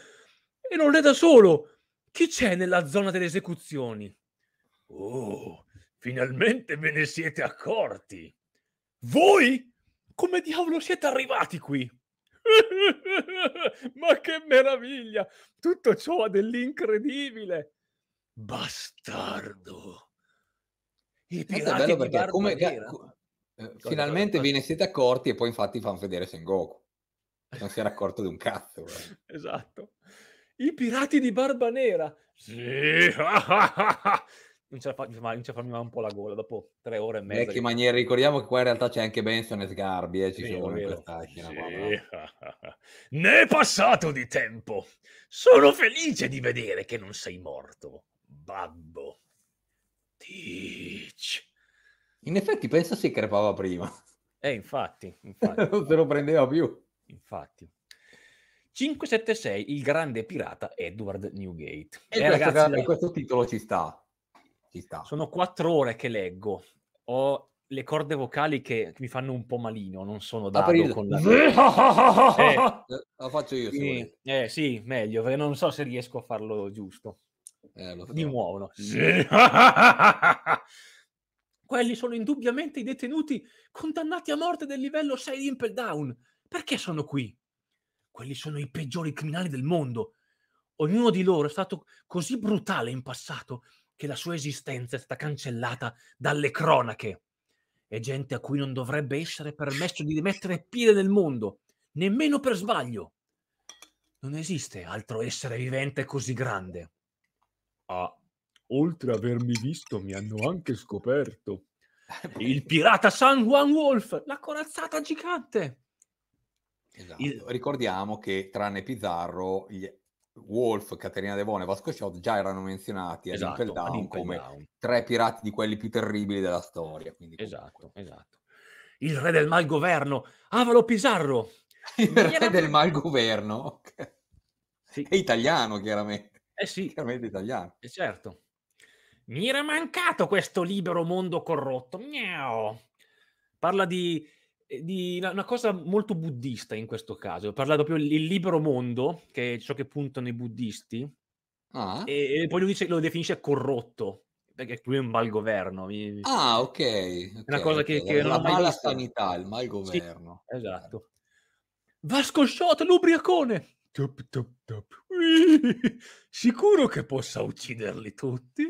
E non è da solo chi c'è nella zona delle esecuzioni? Oh, finalmente ve ne siete accorti. Voi? Come diavolo siete arrivati qui? Ma che meraviglia! Tutto ciò ha dell'incredibile. Bastardo. I pirati bello perché come eh, finalmente ve ne siete accorti e poi infatti fanno vedere Sengoku. Non si era accorto di un cazzo. Bro. esatto. I pirati di Barba Nera. Sì. non ce la fa, ma, non ce la fa un po' la gola dopo tre ore e mezza. Vecchie che... maniere, ricordiamo che qua in realtà c'è anche Benson e Sgarbi, eh, ci sì, sono in questa scena. Sì. ne è passato di tempo. Sono felice di vedere che non sei morto, babbo. Teach. In effetti penso si crepava prima. Eh, infatti, infatti. non se lo prendeva più. Infatti. 576, il grande pirata Edward Newgate. E eh, questo, ragazzi, questo titolo ci sta. ci sta. Sono quattro ore che leggo. Ho le corde vocali che mi fanno un po' malino, non sono da April. con la... eh, eh la faccio io. Sì, eh, sì, meglio, perché non so se riesco a farlo giusto. Eh, Di nuovo, no? Sì. Quelli sono indubbiamente i detenuti condannati a morte del livello 6 di Impel Down. Perché sono qui? quelli sono i peggiori criminali del mondo. Ognuno di loro è stato così brutale in passato che la sua esistenza è stata cancellata dalle cronache. E gente a cui non dovrebbe essere permesso di rimettere piede nel mondo, nemmeno per sbaglio. Non esiste altro essere vivente così grande. Ah, oltre a avermi visto, mi hanno anche scoperto. Il pirata San Juan Wolf, la corazzata gigante. Esatto. Il, ricordiamo che tranne Pizarro, gli, Wolf, Caterina Devone e Vasco Shot già erano menzionati esatto, ad Impel Down come Down. tre pirati di quelli più terribili della storia. esatto, esatto. Il re del malgoverno, Avalo Pizarro. Il re era... del malgoverno. Sì. È italiano, chiaramente. Eh sì. Chiaramente italiano. Eh certo. Mi era mancato questo libero mondo corrotto. Miau. Parla di eh, di una, cosa molto buddista in questo caso, parla proprio il libero mondo, che è ciò che puntano i buddisti, ah. e, e, poi lui dice, lo definisce corrotto, perché lui è un malgoverno. Mi... Ah, ok. okay è una cosa okay. che, che la, non la mala sanità, il malgoverno. Sì, esatto. Vasco Shot, l'ubriacone! Tup, tup, tup. Sicuro che possa ucciderli tutti?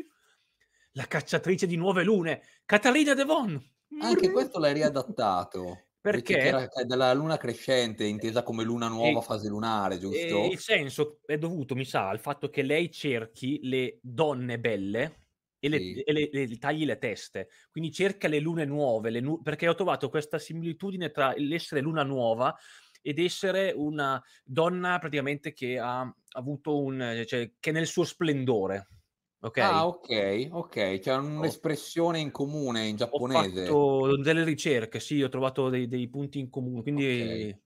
La cacciatrice di nuove lune, Catalina Devon. Anche questo l'hai riadattato. Perché è cioè, della luna crescente, eh, intesa come luna nuova, e, fase lunare, giusto? il senso è dovuto, mi sa, al fatto che lei cerchi le donne belle e, le, sì. e le, le, tagli le teste, quindi cerca le lune nuove, le nu- perché ho trovato questa similitudine tra l'essere luna nuova ed essere una donna praticamente che ha avuto un... Cioè, che è nel suo splendore. Ok. Ah, ok, ok, c'è un'espressione in comune in giapponese. Ho fatto delle ricerche, sì, ho trovato dei, dei punti in comune, quindi okay.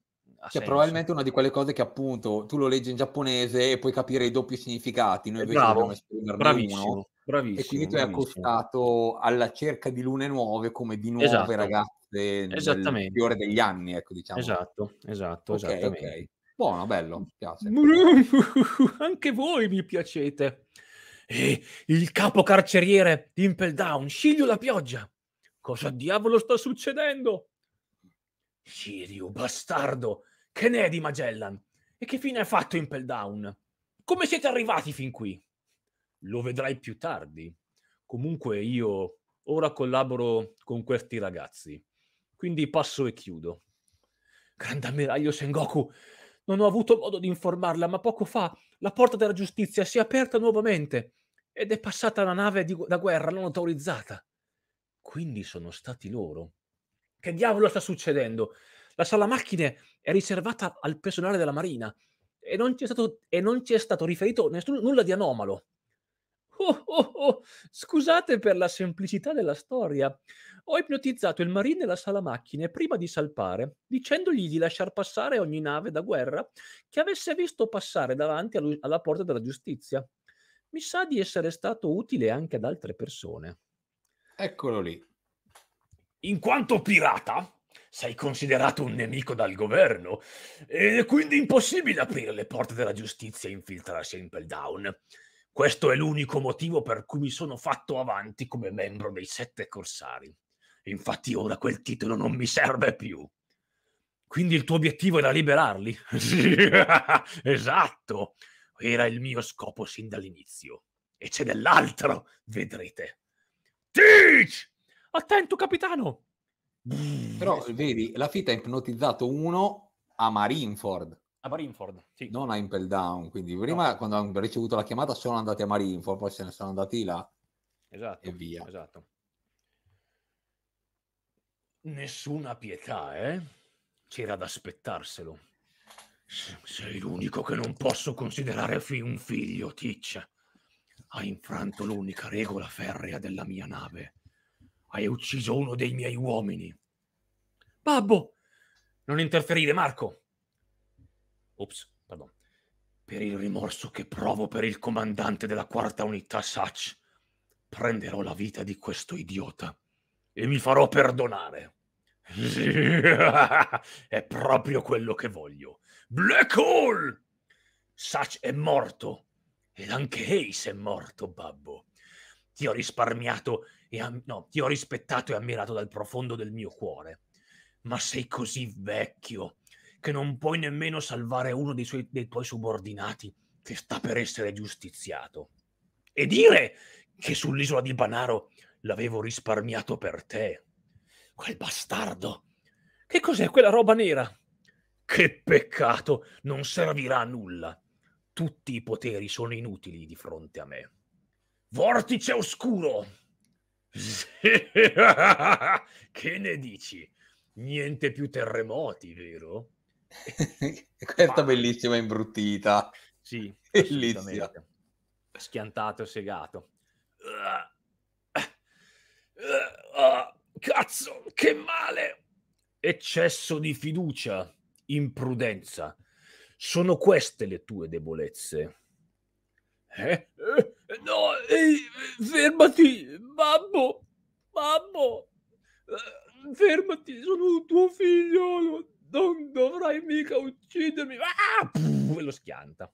Cioè, probabilmente una di quelle cose che appunto tu lo leggi in giapponese e puoi capire i doppi significati. Noi eh, invece Bravo, dobbiamo esprimerne bravissimo, Bravissimo. E quindi tu hai accostato alla cerca di lune nuove come di nuove esatto. ragazze nel fiore degli anni, ecco diciamo. Esatto, esatto, okay, esattamente. Okay. Buono, bello, mi piace. Anche voi mi piacete. E il capo carceriere di Impel Down, Sciglio la pioggia. Cosa diavolo sta succedendo? Shiryu, bastardo, che ne è di Magellan? E che fine ha fatto Impel Down? Come siete arrivati fin qui? Lo vedrai più tardi. Comunque io ora collaboro con questi ragazzi. Quindi passo e chiudo. Grande ammiraglio Sengoku, non ho avuto modo di informarla, ma poco fa la porta della giustizia si è aperta nuovamente ed è passata la nave di, da guerra non autorizzata. Quindi sono stati loro. Che diavolo sta succedendo? La sala macchine è riservata al personale della Marina e non ci è stato, ci è stato riferito nessun, nulla di anomalo. Oh, oh, oh, scusate per la semplicità della storia, ho ipnotizzato il marine nella sala macchine prima di salpare, dicendogli di lasciar passare ogni nave da guerra che avesse visto passare davanti alla porta della giustizia. Mi sa di essere stato utile anche ad altre persone. Eccolo lì. In quanto pirata, sei considerato un nemico dal governo ed è quindi impossibile aprire le porte della giustizia e infiltrarsi in Peldown. Questo è l'unico motivo per cui mi sono fatto avanti come membro dei sette corsari. Infatti ora quel titolo non mi serve più. Quindi il tuo obiettivo era liberarli? sì, esatto. Era il mio scopo sin dall'inizio. E c'è dell'altro, vedrete. Teach! Attento, capitano! Però, vedi, la fita ha ipnotizzato uno a Marineford. A Marineford, sì. Non a Impel Down. Quindi prima, no. quando hanno ricevuto la chiamata, sono andati a Marineford, poi se ne sono andati là. Esatto. E via. Esatto. Nessuna pietà, eh? C'era da aspettarselo. Sei l'unico che non posso considerare fi- un figlio, Ticcia. Hai infranto l'unica regola ferrea della mia nave. Hai ucciso uno dei miei uomini. Babbo! Non interferire, Marco! Ops, pardon. Per il rimorso che provo per il comandante della quarta unità, Sach, prenderò la vita di questo idiota e mi farò perdonare. è proprio quello che voglio. Black Hole! Sach è morto. Ed anche Ace è morto, babbo. Ti ho risparmiato e am- no, ti ho rispettato e ammirato dal profondo del mio cuore. Ma sei così vecchio che non puoi nemmeno salvare uno dei, suoi, dei tuoi subordinati che sta per essere giustiziato. E dire che sull'isola di Banaro L'avevo risparmiato per te. Quel bastardo. Che cos'è quella roba nera? Che peccato, non servirà a nulla. Tutti i poteri sono inutili di fronte a me. Vortice oscuro. che ne dici? Niente più terremoti, vero? Questa bellissima imbruttita. Sì, bellissima. Schiantato e segato. Uh Uh, cazzo, che male! Eccesso di fiducia, imprudenza. Sono queste le tue debolezze. Eh? eh no, eh, fermati, babbo, babbo, eh, fermati, sono tuo figliolo, non dovrai mica uccidermi. Ah! Puh, lo schianta.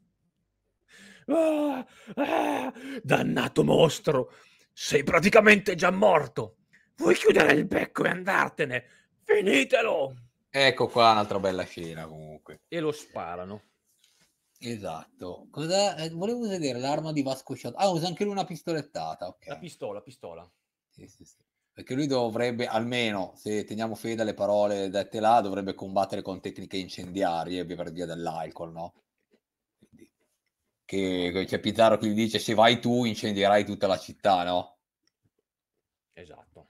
Ah, ah, dannato mostro, sei praticamente già morto. Vuoi chiudere il becco e andartene? Finitelo! Ecco qua un'altra bella scena comunque. E lo sparano. Esatto. Cosa... Eh, volevo vedere l'arma di Vasco Shot. Ah, usa anche lui una pistolettata. Okay. La pistola, pistola. Sì, sì, sì. Perché lui dovrebbe, almeno se teniamo fede alle parole dette là, dovrebbe combattere con tecniche incendiarie per via dell'alcol, no? che c'è Pizzarro che gli dice se vai tu incendierai tutta la città, no? Esatto.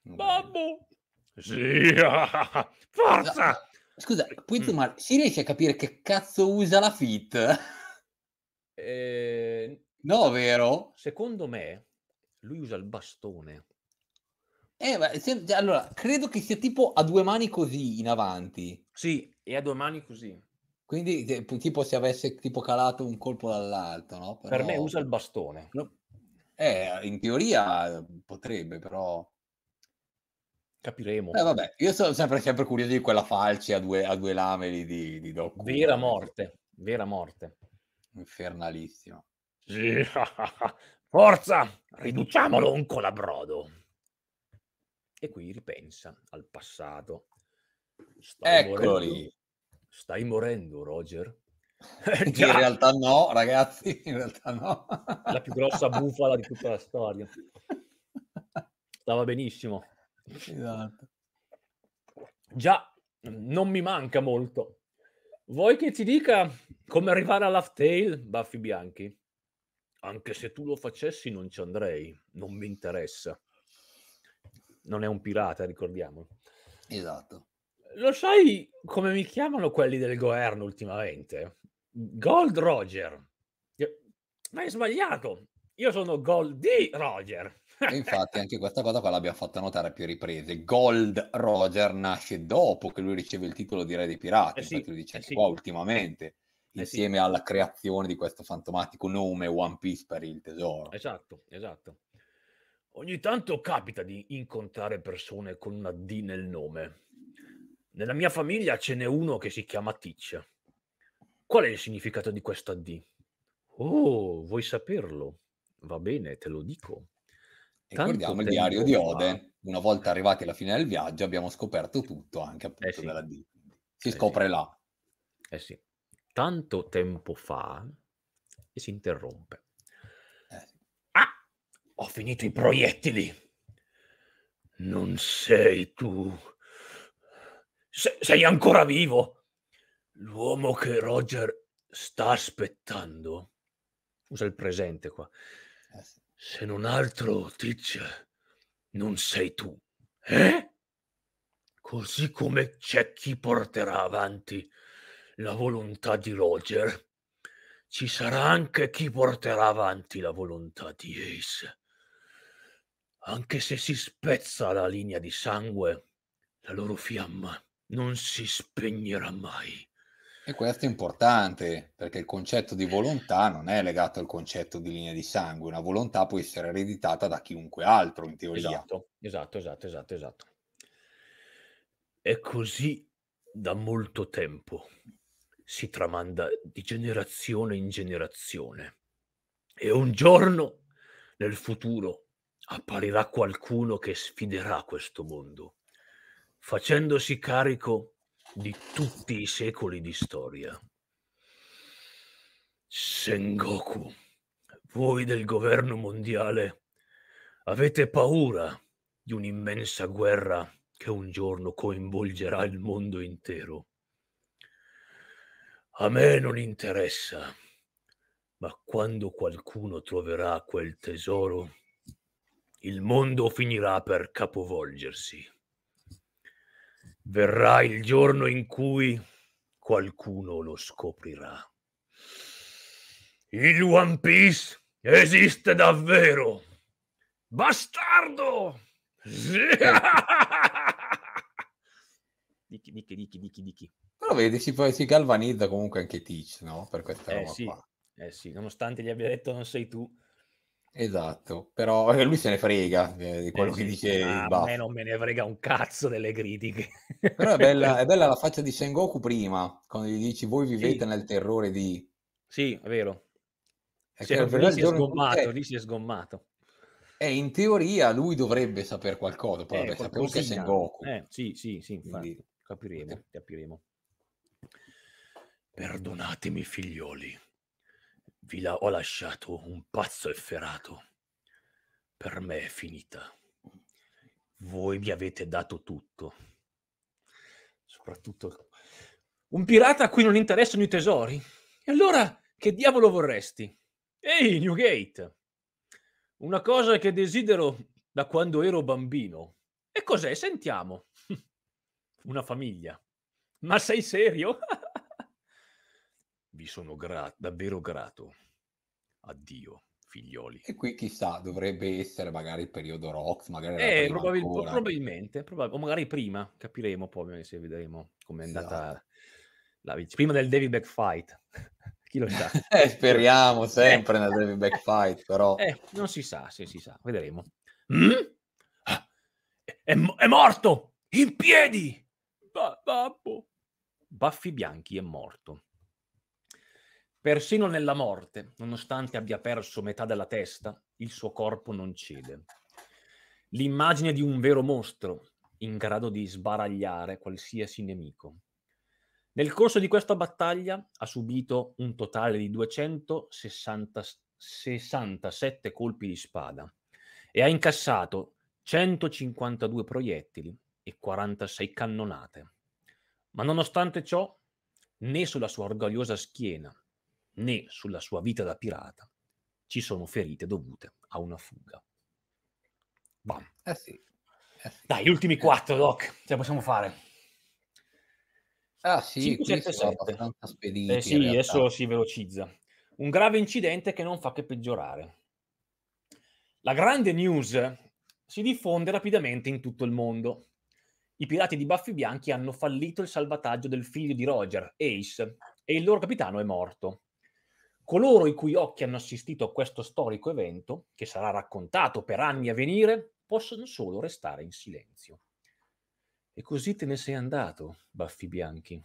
Babbo! Sì, forza! Esatto. Scusa, Puizzo, mm. ma si riesce a capire che cazzo usa la FIT? Eh, no, vero? Secondo me lui usa il bastone. Eh, ma, se, cioè, allora, credo che sia tipo a due mani così in avanti. Sì, e a due mani così. Quindi tipo se avesse tipo calato un colpo dall'alto, no? Però... Per me usa il bastone. No. Eh, in teoria potrebbe, però... Capiremo. Eh, vabbè, io sono sempre, sempre curioso di quella falce a due, a due lameli di, di Doc. Vera morte, vera morte. Infernalissimo. Sì. Forza, riduciamolo un colabrodo. E qui ripensa al passato. Sto Eccolo lì stai morendo Roger? Eh, in realtà no, ragazzi, in realtà no. la più grossa bufala di tutta la storia. Stava benissimo. Esatto. Già, non mi manca molto. Vuoi che ti dica come arrivare all'Aftail, Baffi Bianchi? Anche se tu lo facessi non ci andrei, non mi interessa. Non è un pirata, ricordiamolo. Esatto. Lo sai come mi chiamano quelli del governo ultimamente? Gold Roger. Ma hai sbagliato. Io sono Gold di Roger. infatti anche questa cosa qua l'abbiamo fatta notare a più riprese. Gold Roger nasce dopo che lui riceve il titolo di Re dei Pirati. Eh sì, lo dice eh sì. qua ultimamente, eh insieme sì. alla creazione di questo fantomatico nome One Piece per il tesoro. Esatto, esatto. Ogni tanto capita di incontrare persone con una D nel nome nella mia famiglia ce n'è uno che si chiama Ticcia. Qual è il significato di questa D? Oh, vuoi saperlo? Va bene, te lo dico. Ricordiamo il diario di Ode. Va... Una volta arrivati alla fine del viaggio abbiamo scoperto tutto, anche appunto eh sì. della D. Si eh scopre sì. là. Eh sì. Tanto tempo fa e si interrompe. Eh sì. Ah, ho finito i proiettili. Non sei tu. Se- sei ancora vivo. L'uomo che Roger sta aspettando. Usa il presente qua. Eh se non altro, Teach, non sei tu. Eh? Così come c'è chi porterà avanti la volontà di Roger, ci sarà anche chi porterà avanti la volontà di Ace. Anche se si spezza la linea di sangue, la loro fiamma non si spegnerà mai. E questo è importante perché il concetto di volontà non è legato al concetto di linea di sangue, una volontà può essere ereditata da chiunque altro in teoria. Esatto, esatto, esatto, esatto. esatto. È così da molto tempo, si tramanda di generazione in generazione e un giorno nel futuro apparirà qualcuno che sfiderà questo mondo facendosi carico di tutti i secoli di storia. Sengoku, voi del governo mondiale avete paura di un'immensa guerra che un giorno coinvolgerà il mondo intero. A me non interessa, ma quando qualcuno troverà quel tesoro, il mondo finirà per capovolgersi. Verrà il giorno in cui qualcuno lo scoprirà. Il One Piece esiste davvero. Bastardo! Dicchi, dichi, dichi, dichi, dichi. Però vedi, si, si galvanizza comunque anche Teach, no? Per questa eh, roba sì. qua. Eh sì, nonostante gli abbia detto non sei tu, Esatto, però eh, lui se ne frega eh, di eh quello eh, che dice il ah, A me non me ne frega un cazzo delle critiche. Però è bella, è bella la faccia di Sengoku prima, quando gli dici voi vivete sì. nel terrore di... Sì, è vero. È cioè, lì, lì, si è sgommato, è... lì si è sgommato. Eh, in teoria lui dovrebbe saper qualcosa, poi eh, vabbè, sappiamo che è Sengoku. Eh, sì, sì, sì, Quindi... capiremo, capiremo. Perdonatemi figlioli vi la ho lasciato un pazzo efferato. Per me è finita. Voi mi avete dato tutto. Soprattutto... Un pirata a cui non interessano i tesori? E allora che diavolo vorresti? Ehi, Newgate! Una cosa che desidero da quando ero bambino. E cos'è? Sentiamo. Una famiglia. Ma sei serio? vi sono gra- davvero grato. a Dio, figlioli. E qui chissà, dovrebbe essere magari il periodo Rox, magari... Eh, probabil- probabilmente, probab- o magari prima, capiremo poi se vedremo com'è esatto. andata la vita. prima del David Back Fight. Chi lo sa? eh, speriamo sempre nel David Back Fight, però... Eh, non si sa, se si sa, vedremo. Mm? Ah, è, è morto! In piedi! Ba- babbo! Baffi Bianchi è morto. Persino nella morte, nonostante abbia perso metà della testa, il suo corpo non cede. L'immagine di un vero mostro, in grado di sbaragliare qualsiasi nemico. Nel corso di questa battaglia ha subito un totale di 267 colpi di spada e ha incassato 152 proiettili e 46 cannonate. Ma nonostante ciò, né sulla sua orgogliosa schiena né sulla sua vita da pirata ci sono ferite dovute a una fuga. Bam. Eh sì. Eh Dai, gli ultimi eh. quattro, Doc, ce la possiamo fare. Ah sì, 577. Spediti, eh, sì, adesso si velocizza. Un grave incidente che non fa che peggiorare. La grande news si diffonde rapidamente in tutto il mondo. I pirati di Baffi Bianchi hanno fallito il salvataggio del figlio di Roger, Ace, e il loro capitano è morto coloro i cui occhi hanno assistito a questo storico evento, che sarà raccontato per anni a venire, possono solo restare in silenzio. E così te ne sei andato, Baffi Bianchi.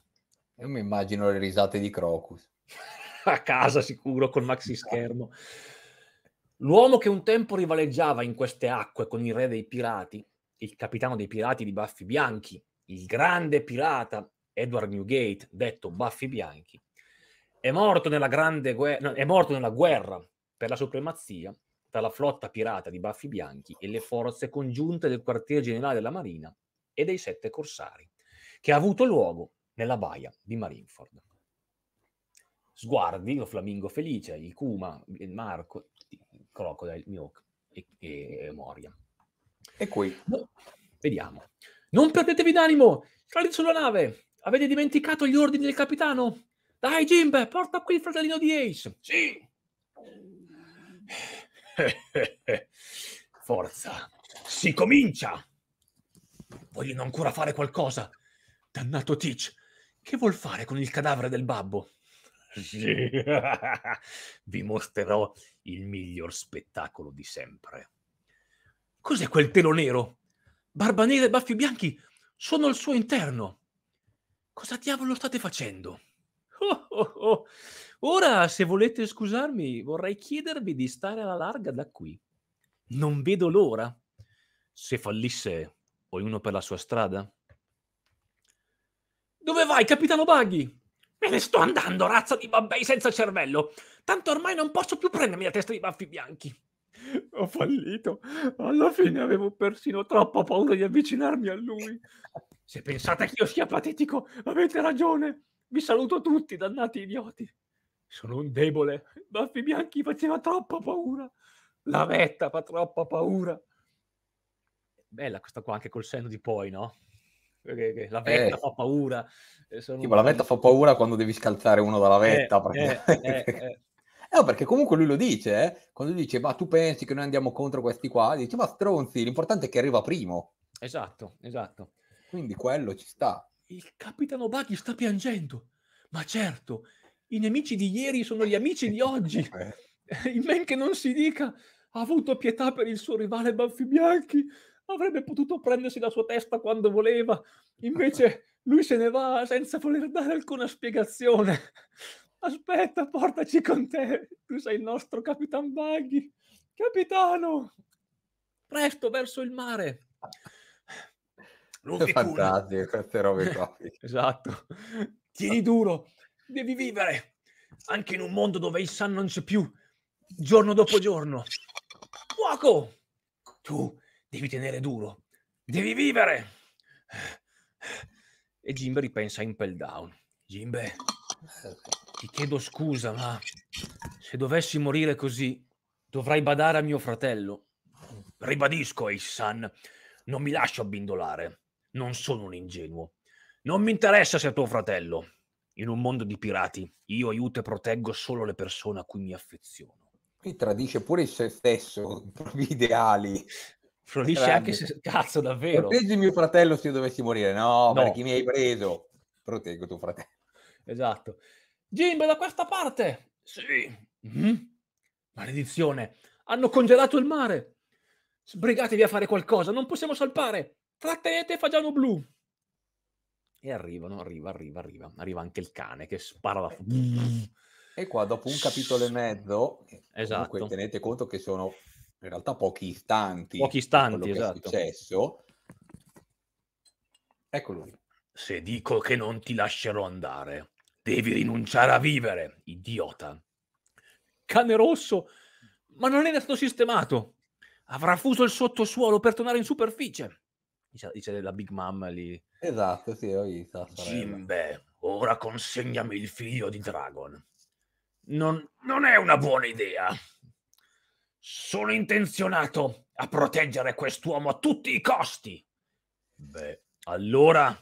Io mi immagino le risate di Crocus. a casa sicuro, col maxi schermo. L'uomo che un tempo rivaleggiava in queste acque con il re dei pirati, il capitano dei pirati di Baffi Bianchi, il grande pirata Edward Newgate, detto Baffi Bianchi, è morto nella grande guerra, no, è morto nella guerra per la supremazia tra la flotta pirata di Baffi Bianchi e le forze congiunte del quartier generale della Marina e dei sette corsari, che ha avuto luogo nella baia di Marineford. Sguardi, lo Flamingo Felice, il Kuma, il Marco, il Crocodile, il Mioc e, e, Moria. E qui? No, vediamo. Non perdetevi d'animo! Scalite sulla nave! Avete dimenticato gli ordini del capitano? Dai Jimbe, porta qui il fratellino di Ace. Sì. Forza, si comincia. Vogliono ancora fare qualcosa. Dannato Teach, che vuol fare con il cadavere del babbo? Sì. Vi mostrerò il miglior spettacolo di sempre. Cos'è quel telo nero? Barba nera e baffi bianchi sono al suo interno. Cosa diavolo state facendo? Oh, oh, oh. Ora, se volete scusarmi, vorrei chiedervi di stare alla larga da qui. Non vedo l'ora. Se fallisse, ognuno per la sua strada. Dove vai, capitano Buggy? Me ne sto andando, razza di babbei senza cervello. Tanto ormai non posso più prendermi la testa di baffi bianchi. Ho fallito. Alla fine avevo persino troppa paura di avvicinarmi a lui. Se pensate che io sia patetico, avete ragione. Vi saluto tutti, dannati idioti. Sono un debole. Baffi Bianchi faceva troppa paura. La vetta fa troppa paura. Bella questa qua anche col senno di poi, no? la vetta eh, fa paura. Eh, sono tipo, un... la vetta fa paura quando devi scalzare uno dalla eh, vetta. Eh, perché... Eh. eh, No, perché comunque lui lo dice, eh? quando dice, ma tu pensi che noi andiamo contro questi qua? Dice, ma stronzi, l'importante è che arriva primo. Esatto, esatto. Quindi quello ci sta il capitano Bucky sta piangendo. Ma certo, i nemici di ieri sono gli amici di oggi. Eh. In men che non si dica ha avuto pietà per il suo rivale Baffi Bianchi. Avrebbe potuto prendersi la sua testa quando voleva. Invece lui se ne va senza voler dare alcuna spiegazione. Aspetta, portaci con te. Tu sei il nostro capitano Buggy. Capitano! Presto verso il mare. Luffy Fantastico, queste robe qua. esatto. Tieni duro, devi vivere, anche in un mondo dove il sun non c'è più, giorno dopo giorno. Fuoco! Tu devi tenere duro, devi vivere! E Jimbe ripensa in Down Jimbe, ti chiedo scusa, ma se dovessi morire così, dovrai badare a mio fratello. Ribadisco, Issan, non mi lascio abbindolare. Non sono un ingenuo. Non mi interessa se è tuo fratello. In un mondo di pirati, io aiuto e proteggo solo le persone a cui mi affeziono. Qui tradisce pure se stesso, i propri ideali. Tradisce anche se cazzo, davvero. Proteggi mio fratello se io dovessi morire. No, no. perché mi hai preso. Proteggo tuo fratello. Esatto. Jim, da questa parte. Sì. Mm-hmm. Maledizione. Hanno congelato il mare. Sbrigatevi a fare qualcosa. Non possiamo salpare trattenete Fagiano Blu. E arrivano, arriva, arriva, arriva. Arriva anche il cane che spara la... Eh. E qua dopo un capitolo e mezzo, eh, esatto. comunque tenete conto che sono in realtà pochi istanti. Pochi istanti, esatto. È successo. Eccolo lui. Se dico che non ti lascerò andare, devi rinunciare a vivere, idiota. Cane rosso, ma non è stato sistemato. Avrà fuso il sottosuolo per tornare in superficie dice la Big Mom lì. Esatto, sì, ho visto. Jimbe, ora consegnami il figlio di Dragon. Non, non è una buona idea. Sono intenzionato a proteggere quest'uomo a tutti i costi. Beh, allora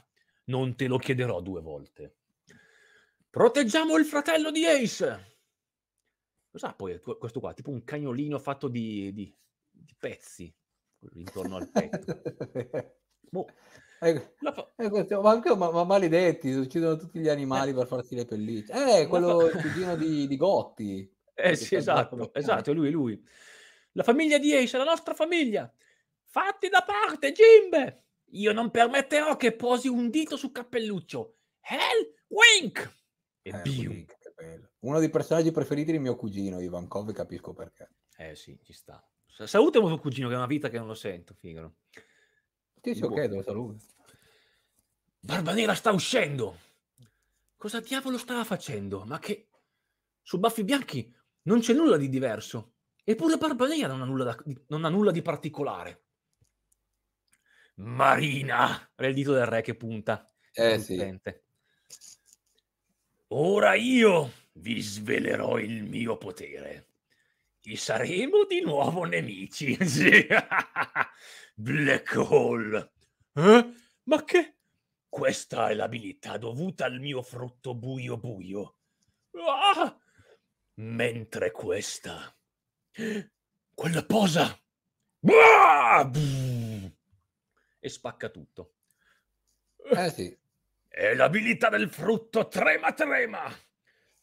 non te lo chiederò due volte. Proteggiamo il fratello di Ace. Cos'ha poi questo qua? Tipo un cagnolino fatto di, di, di pezzi intorno al petto. Boh. Eh, fa... Eh, ma anche ma, ma maledetti, uccidono tutti gli animali eh. per farsi le pellicce. Eh, quello il cugino di, di Gotti. Eh sì, esatto, esatto, è lui, lui. La famiglia di Ace, la nostra famiglia. Fatti da parte, Jimbe! Io non permetterò che posi un dito su Cappelluccio. Hell Wink! E eh, Uno dei personaggi preferiti di mio cugino, Ivankov, capisco perché. Eh sì, ci sta. Salute il mio cugino che è una vita che non lo sento, figaro. Tizio ok, Kedo, boh. saluto. Barbanera sta uscendo! Cosa diavolo stava facendo? Ma che... Su Baffi Bianchi non c'è nulla di diverso. Eppure Barbanera non ha nulla, da... non ha nulla di particolare. Marina! Era il dito del re che punta. Eh sì. Ora io vi svelerò il mio potere e saremo di nuovo nemici. Black Hole. Eh? Ma che? Questa è l'abilità dovuta al mio frutto buio buio. Ah! Mentre questa... Quella posa! Ah! E spacca tutto. Eh sì. È l'abilità del frutto trema trema!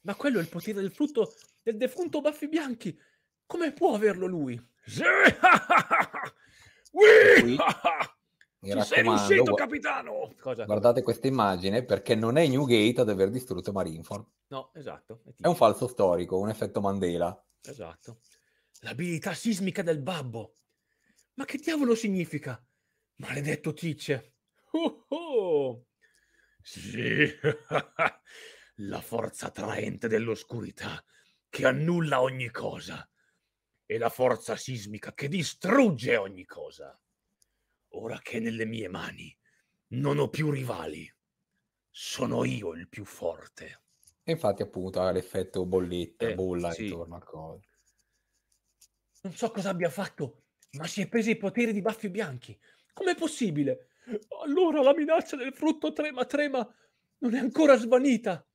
Ma quello è il potere del frutto del defunto Baffi Bianchi! Come può averlo lui? Sì! oui! Mi Ci sei riuscito, gu- capitano! Cosa, guardate questa immagine perché non è Newgate ad aver distrutto Marineford. No, esatto. È, è un falso storico, un effetto Mandela. Esatto. L'abilità sismica del babbo. Ma che diavolo significa? Maledetto Tice. Oh, oh. Sì, la forza traente dell'oscurità che annulla ogni cosa e la forza sismica che distrugge ogni cosa. Ora che nelle mie mani non ho più rivali, sono io il più forte. E infatti appunto ha l'effetto bolletta, eh, bolla sì. intorno al collo. Non so cosa abbia fatto, ma si è preso i poteri di baffi bianchi. Com'è possibile? Allora la minaccia del frutto trema trema non è ancora svanita.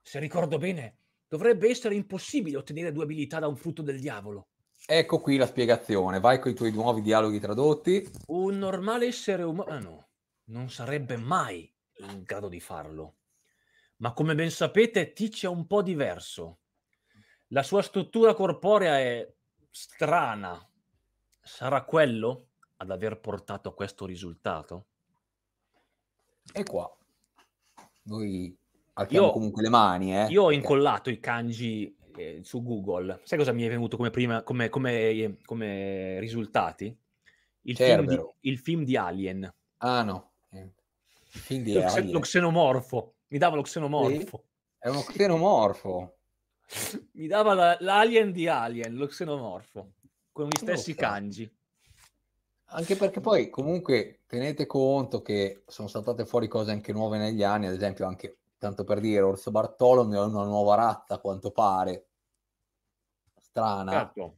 Se ricordo bene, dovrebbe essere impossibile ottenere due abilità da un frutto del diavolo. Ecco qui la spiegazione. Vai con i tuoi nuovi dialoghi tradotti. Un normale essere umano ah, non sarebbe mai in grado di farlo. Ma come ben sapete, Tic è un po' diverso. La sua struttura corporea è strana. Sarà quello ad aver portato a questo risultato? E qua noi Alchiamo io, comunque le mani. Eh, io ho incollato i kanji eh, su Google. Sai cosa mi è venuto come, prima, come, come, come risultati? Il film, di, il film, di, Alien. Ah no. Il film di lo, Alien. Lo xenomorfo. Mi dava lo xenomorfo. È uno xenomorfo. mi dava la, l'alien di Alien, lo xenomorfo, con gli stessi kanji. Anche perché poi comunque tenete conto che sono saltate fuori cose anche nuove negli anni, ad esempio anche tanto per dire, Orso Bartolomeo è una nuova razza, a quanto pare, strana, certo.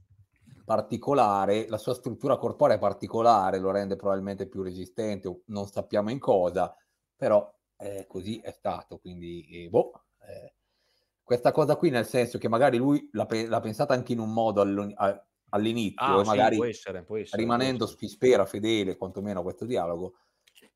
particolare, la sua struttura corporea è particolare, lo rende probabilmente più resistente, non sappiamo in cosa, però eh, così è stato, quindi eh, boh. Eh. Questa cosa qui nel senso che magari lui l'ha, pe- l'ha pensata anche in un modo all'inizio, ah, magari sì, può essere, può essere, rimanendo, può essere. si spera, fedele quantomeno a questo dialogo,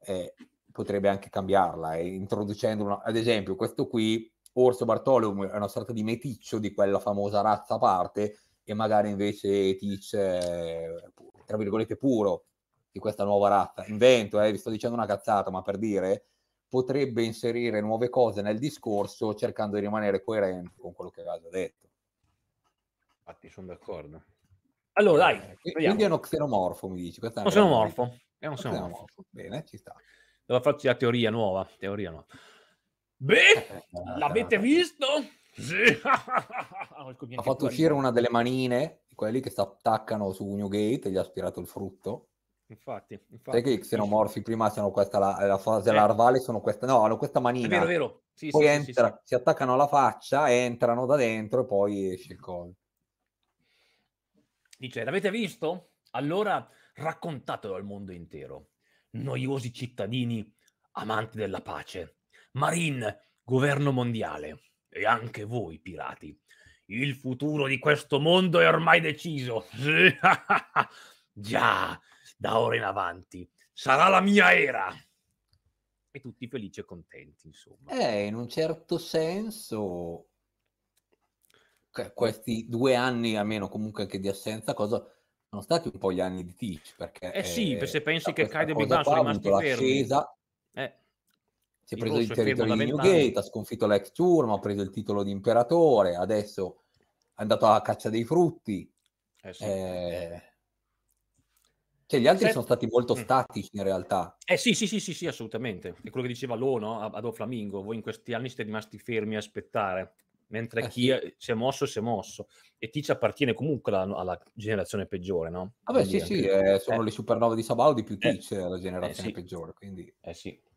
eh, potrebbe anche cambiarla, eh, introducendo, una, ad esempio, questo qui, Orso Bartolomo, è una sorta di meticcio di quella famosa razza a parte, e magari invece Teach, eh, tra virgolette, puro di questa nuova razza. Invento, eh, vi sto dicendo una cazzata, ma per dire, potrebbe inserire nuove cose nel discorso cercando di rimanere coerente con quello che aveva già detto. Infatti, sono d'accordo. Allora, dai. Eh, Vediamo. Quindi è uno xenomorfo, mi dici. Questa è uno xenomorfo. È uno xenomorfo. Bene, ci sta. Devo farci la teoria nuova. Teoria nuova. Beh, eh, eh, l'avete eh, visto? Sì. Ecco, ha fatto uscire una delle manine, quelli che si attaccano su Newgate e gli ha aspirato il frutto. Infatti, infatti. Sai che i xenomorfi prima sono questa la, la fase eh. larvale, sono questa, no, hanno questa manina. È vero, vero. Sì, poi sì, entra, sì, si attaccano alla faccia, entrano da dentro e poi esce il collo. Dice, l'avete visto? Allora raccontatelo al mondo intero noiosi cittadini amanti della pace, Marine, governo mondiale e anche voi pirati. Il futuro di questo mondo è ormai deciso. Già, da ora in avanti sarà la mia era. E tutti felici e contenti, insomma. Eh, in un certo senso questi due anni almeno comunque anche di assenza cosa sono stati un po' gli anni di Teach perché... Eh sì, eh, se pensi che Caio Biban sono rimasti fermi. Eh, si è preso il, il territorio di Newgate, ha sconfitto l'ex Turma, ha preso il titolo di imperatore, adesso è andato alla caccia dei frutti. Eh sì. eh... Cioè, gli altri Set... sono stati molto mm. statici in realtà. Eh sì, sì, sì, sì, sì assolutamente. È quello che diceva Lo, no? Ad Flamingo, voi in questi anni siete rimasti fermi a aspettare mentre eh. chi si è mosso si è mosso e Tic appartiene comunque alla, alla generazione peggiore, no? Vabbè, ah quindi sì, anche... sì, eh, sono eh. le supernova di Sabaudi più eh. Tic eh. la eh, generazione sì. peggiore, quindi... Eh sì.